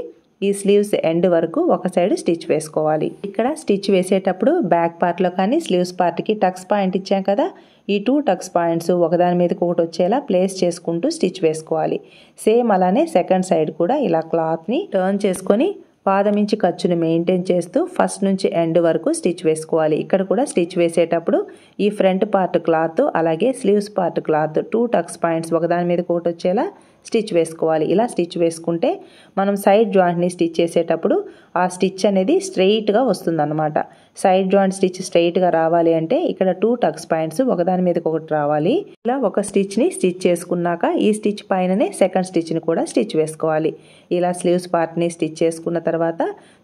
ఈ స్లీవ్స్ ఎండ్ వరకు ఒక సైడ్ స్టిచ్ వేసుకోవాలి ఇక్కడ స్టిచ్ వేసేటప్పుడు బ్యాక్ పార్ట్లో కానీ స్లీవ్స్ పార్ట్కి టక్స్ పాయింట్ ఇచ్చాం కదా ఈ టూ టక్స్ పాయింట్స్ ఒకదాని మీదకి ఒకటి వచ్చేలా ప్లేస్ చేసుకుంటూ స్టిచ్ వేసుకోవాలి సేమ్ అలానే సెకండ్ సైడ్ కూడా ఇలా క్లాత్ని టర్న్ చేసుకొని పాదమించి ఖర్చును మెయింటైన్ చేస్తూ ఫస్ట్ నుంచి ఎండ్ వరకు స్టిచ్ వేసుకోవాలి ఇక్కడ కూడా స్టిచ్ వేసేటప్పుడు ఈ ఫ్రంట్ పార్ట్ క్లాత్ అలాగే sleeves part cloth two tucks points ఒకదాని మీద ఒకటి వచ్చేలా స్టిచ్ వేసుకోవాలి ఇలా స్టిచ్ వేసుకుంటే మనం సైడ్ జాయింట్ని స్టిచ్ చేసేటప్పుడు ఆ స్టిచ్ అనేది స్ట్రెయిట్గా వస్తుందన్నమాట సైడ్ జాయింట్ స్టిచ్ స్ట్రెయిట్గా రావాలి అంటే ఇక్కడ టూ టక్స్ పాయింట్స్ ఒకదాని మీదకి ఒకటి రావాలి ఇలా ఒక స్టిచ్ని స్టిచ్ చేసుకున్నాక ఈ స్టిచ్ పైననే సెకండ్ స్టిచ్ని కూడా స్టిచ్ వేసుకోవాలి ఇలా స్లీవ్స్ పార్ట్ని స్టిచ్ చేసుకున్న తర్వాత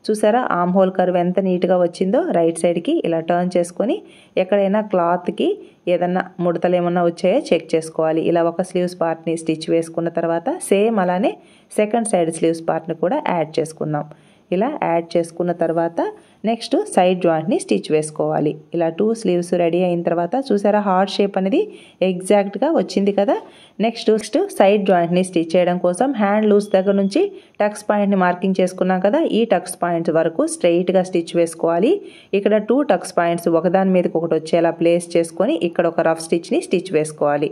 చూసారా ఆమ్ హోల్ కర్వ్ ఎంత నీట్గా వచ్చిందో రైట్ సైడ్కి ఇలా టర్న్ చేసుకొని ఎక్కడైనా క్లాత్కి ఏదన్నా ముడతలు ఏమన్నా వచ్చాయో చెక్ చేసుకోవాలి ఇలా ఒక స్లీవ్స్ పార్ట్ని స్టిచ్ వేసుకున్న తర్వాత సేమ్ అలానే సెకండ్ సైడ్ స్లీవ్స్ పార్ట్ని కూడా యాడ్ చేసుకుందాం ఇలా యాడ్ చేసుకున్న తర్వాత నెక్స్ట్ సైడ్ జాయింట్ని స్టిచ్ వేసుకోవాలి ఇలా టూ స్లీవ్స్ రెడీ అయిన తర్వాత చూసారా హార్ట్ షేప్ అనేది ఎగ్జాక్ట్గా వచ్చింది కదా నెక్స్ట్ నెక్స్ట్ సైడ్ జాయింట్ని స్టిచ్ చేయడం కోసం హ్యాండ్ లూజ్ దగ్గర నుంచి టక్స్ పాయింట్ని మార్కింగ్ చేసుకున్నాం కదా ఈ టక్స్ పాయింట్స్ వరకు స్ట్రైట్గా స్టిచ్ వేసుకోవాలి ఇక్కడ టూ టక్స్ పాయింట్స్ ఒకదాని మీదకి ఒకటి వచ్చేలా ప్లేస్ చేసుకొని ఇక్కడ ఒక రఫ్ స్టిచ్ని స్టిచ్ వేసుకోవాలి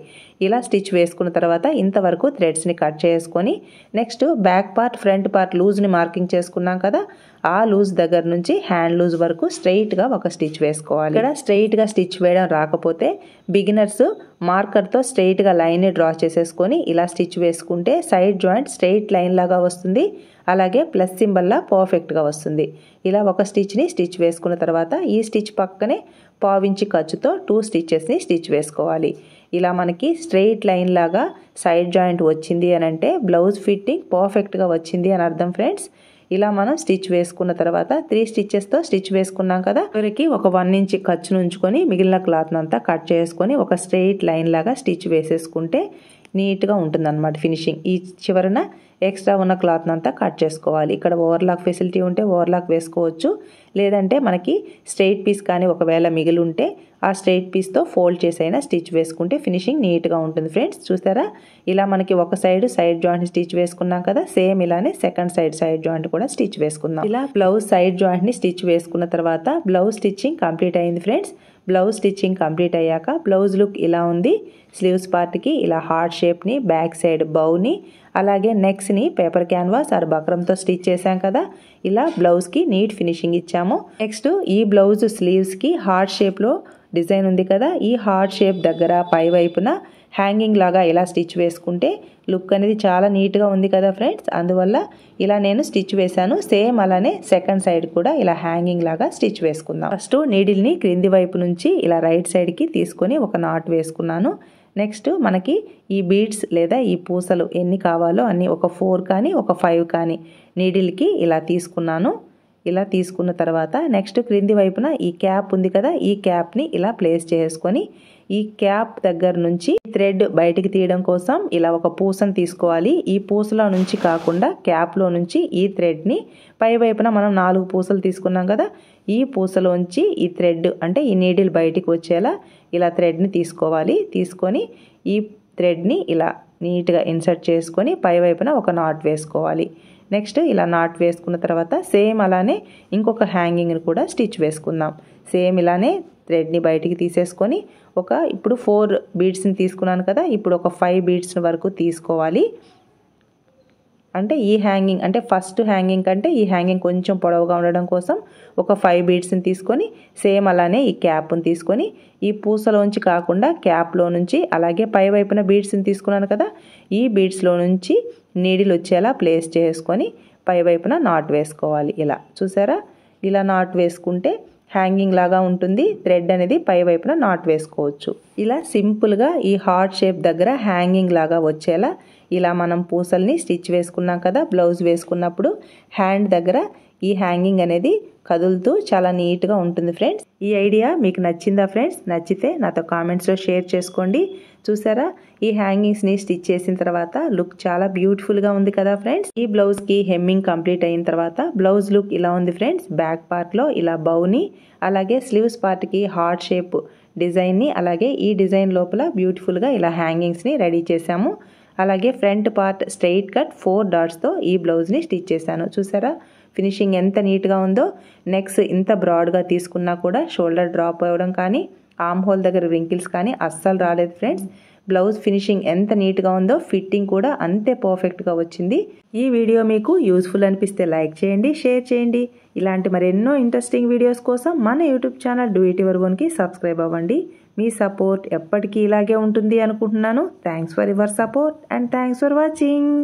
ఇలా స్టిచ్ వేసుకున్న తర్వాత ఇంతవరకు థ్రెడ్స్ని కట్ చేసుకొని next back part front part లూజ్ని మార్కింగ్ చేసుకున్నాం కదా ఆ లూజ్ దగ్గర నుంచి హ్యాండ్ లూజ్ వరకు స్ట్రైట్గా ఒక స్టిచ్ వేసుకోవాలి ఇక్కడ స్ట్రైట్గా స్టిచ్ వేయడం రాకపోతే బిగినర్స్ మార్కర్తో స్ట్రైట్గా లైన్ని డ్రా చేసేసుకొని ఇలా స్టిచ్ వేసుకుంటే సైడ్ జాయింట్ స్ట్రైట్ లైన్ లాగా వస్తుంది అలాగే ప్లస్ సింబల్లా పర్ఫెక్ట్గా వస్తుంది ఇలా ఒక స్టిచ్ని స్టిచ్ వేసుకున్న తర్వాత ఈ స్టిచ్ పక్కనే పావించి ఖర్చుతో టూ స్టిచ్చెస్ని స్టిచ్ వేసుకోవాలి ఇలా మనకి స్ట్రెయిట్ లైన్ లాగా సైడ్ జాయింట్ వచ్చింది అని అంటే బ్లౌజ్ ఫిట్టింగ్ పర్ఫెక్ట్గా వచ్చింది అని అర్థం ఫ్రెండ్స్ ఇలా మనం స్టిచ్ వేసుకున్న తర్వాత త్రీ స్టిచ్చెస్తో స్టిచ్ వేసుకున్నాం కదా చివరికి ఒక వన్ ఇంచ్ ఖర్చు ఉంచుకొని మిగిలిన క్లాత్ అంతా కట్ చేసుకొని ఒక స్ట్రెయిట్ లైన్ లాగా స్టిచ్ వేసేసుకుంటే నీట్గా ఉంటుందన్నమాట ఫినిషింగ్ ఈ చివరన ఎక్స్ట్రా ఉన్న క్లాత్ అంతా కట్ చేసుకోవాలి ఇక్కడ ఓవర్లాక్ ఫెసిలిటీ ఉంటే ఓవర్లాక్ వేసుకోవచ్చు లేదంటే మనకి స్ట్రెయిట్ పీస్ కానీ ఒకవేళ మిగిలి ఉంటే ఆ స్ట్రెయిట్ పీస్తో ఫోల్డ్ చేసైనా స్టిచ్ వేసుకుంటే ఫినిషింగ్ నీట్గా ఉంటుంది ఫ్రెండ్స్ చూసారా ఇలా మనకి ఒక సైడ్ సైడ్ జాయింట్ స్టిచ్ వేసుకున్నాం కదా సేమ్ ఇలానే సెకండ్ సైడ్ సైడ్ జాయింట్ కూడా స్టిచ్ వేసుకుందాం ఇలా బ్లౌజ్ సైడ్ జాయింట్ని స్టిచ్ వేసుకున్న తర్వాత బ్లౌజ్ స్టిచ్చింగ్ కంప్లీట్ అయింది ఫ్రెండ్స్ బ్లౌజ్ స్టిచ్చింగ్ కంప్లీట్ అయ్యాక బ్లౌజ్ లుక్ ఇలా ఉంది స్లీవ్స్ పార్ట్కి ఇలా హార్ట్ షేప్ని బ్యాక్ సైడ్ బౌని అలాగే నెక్స్ట్ని పేపర్ క్యాన్వాస్ ఆర్ బక్రంతో స్టిచ్ చేశాం కదా ఇలా బ్లౌజ్కి నీట్ ఫినిషింగ్ ఇచ్చాము నెక్స్ట్ ఈ బ్లౌజ్ స్లీవ్స్కి హార్ట్ షేప్లో డిజైన్ ఉంది కదా ఈ హార్ట్ షేప్ దగ్గర పై వైపున హ్యాంగింగ్ లాగా ఇలా స్టిచ్ వేసుకుంటే లుక్ అనేది చాలా నీట్గా ఉంది కదా ఫ్రెండ్స్ అందువల్ల ఇలా నేను స్టిచ్ వేశాను సేమ్ అలానే సెకండ్ సైడ్ కూడా ఇలా హ్యాంగింగ్ లాగా స్టిచ్ వేసుకుందాం ఫస్ట్ నీడిల్ని క్రింది వైపు నుంచి ఇలా రైట్ సైడ్కి తీసుకొని ఒక నాట్ వేసుకున్నాను నెక్స్ట్ మనకి ఈ బీడ్స్ లేదా ఈ పూసలు ఎన్ని కావాలో అన్ని ఒక ఫోర్ కానీ ఒక ఫైవ్ కానీ నీడిల్కి ఇలా తీసుకున్నాను ఇలా తీసుకున్న తర్వాత నెక్స్ట్ క్రింది వైపున ఈ క్యాప్ ఉంది కదా ఈ క్యాప్ని ఇలా ప్లేస్ చేసుకొని ఈ క్యాప్ దగ్గర నుంచి థ్రెడ్ బయటికి తీయడం కోసం ఇలా ఒక పూసను తీసుకోవాలి ఈ పూసలో నుంచి కాకుండా క్యాప్లో నుంచి ఈ థ్రెడ్ని పై వైపున మనం నాలుగు పూసలు తీసుకున్నాం కదా ఈ పూసలోంచి ఈ థ్రెడ్ అంటే ఈ నీడిల్ బయటికి వచ్చేలా ఇలా థ్రెడ్ని తీసుకోవాలి తీసుకొని ఈ థ్రెడ్ని ఇలా నీట్గా ఇన్సర్ట్ చేసుకొని పై వైపున ఒక నాట్ వేసుకోవాలి నెక్స్ట్ ఇలా నాట్ వేసుకున్న తర్వాత సేమ్ అలానే ఇంకొక హ్యాంగింగ్ని కూడా స్టిచ్ వేసుకుందాం సేమ్ ఇలానే థ్రెడ్ని బయటికి తీసేసుకొని ఒక ఇప్పుడు ఫోర్ బీడ్స్ని తీసుకున్నాను కదా ఇప్పుడు ఒక ఫైవ్ బీడ్స్ వరకు తీసుకోవాలి అంటే ఈ హ్యాంగింగ్ అంటే ఫస్ట్ హ్యాంగింగ్ కంటే ఈ హ్యాంగింగ్ కొంచెం పొడవుగా ఉండడం కోసం ఒక ఫైవ్ బీడ్స్ని తీసుకొని సేమ్ అలానే ఈ క్యాప్ని తీసుకొని ఈ పూసలోంచి కాకుండా క్యాప్లో నుంచి అలాగే పై వైపున బీడ్స్ని తీసుకున్నాను కదా ఈ బీడ్స్లో నుంచి నీడిలు వచ్చేలా ప్లేస్ చేసుకొని పై వైపున నాట్ వేసుకోవాలి ఇలా చూసారా ఇలా నాట్ వేసుకుంటే హ్యాంగింగ్ లాగా ఉంటుంది థ్రెడ్ అనేది పై వైపున నాట్ వేసుకోవచ్చు ఇలా సింపుల్గా ఈ హార్ట్ షేప్ దగ్గర హ్యాంగింగ్ లాగా వచ్చేలా ఇలా మనం పూసల్ని స్టిచ్ వేసుకున్నాం కదా బ్లౌజ్ వేసుకున్నప్పుడు హ్యాండ్ దగ్గర ఈ హ్యాంగింగ్ అనేది కదులుతూ చాలా నీట్గా ఉంటుంది ఫ్రెండ్స్ ఈ ఐడియా మీకు నచ్చిందా ఫ్రెండ్స్ నచ్చితే నాతో కామెంట్స్లో షేర్ చేసుకోండి చూసారా ఈ హ్యాంగింగ్స్ని స్టిచ్ చేసిన తర్వాత లుక్ చాలా బ్యూటిఫుల్గా ఉంది కదా ఫ్రెండ్స్ ఈ బ్లౌజ్కి హెమ్మింగ్ కంప్లీట్ అయిన తర్వాత బ్లౌజ్ లుక్ ఇలా ఉంది ఫ్రెండ్స్ బ్యాక్ పార్ట్లో ఇలా బౌని అలాగే స్లీవ్స్ పార్ట్కి హార్ట్ షేప్ డిజైన్ని అలాగే ఈ డిజైన్ లోపల బ్యూటిఫుల్గా ఇలా హ్యాంగింగ్స్ని రెడీ చేశాము అలాగే front part straight cut four డాట్స్తో ఈ బ్లౌజ్ని స్టిచ్ చేశాను చూసారా ఫినిషింగ్ ఎంత నీట్గా ఉందో నెక్స్ ఇంత బ్రాడ్గా తీసుకున్నా కూడా షోల్డర్ డ్రాప్ అవ్వడం కానీ ఆమ్ హోల్ దగ్గర రింకిల్స్ కానీ అస్సలు రాలేదు ఫ్రెండ్స్ బ్లౌజ్ ఫినిషింగ్ ఎంత నీట్గా ఉందో ఫిట్టింగ్ కూడా అంతే పర్ఫెక్ట్గా వచ్చింది ఈ వీడియో మీకు యూస్ఫుల్ అనిపిస్తే లైక్ చేయండి షేర్ చేయండి ఇలాంటి మరెన్నో ఇంట్రెస్టింగ్ వీడియోస్ కోసం మన యూట్యూబ్ ఛానల్ డూ ఇటీ వరుగునికి సబ్స్క్రైబ్ అవ్వండి మీ సపోర్ట్ ఎప్పటికీ ఇలాగే ఉంటుంది అనుకుంటున్నాను thanks for your support and thanks for watching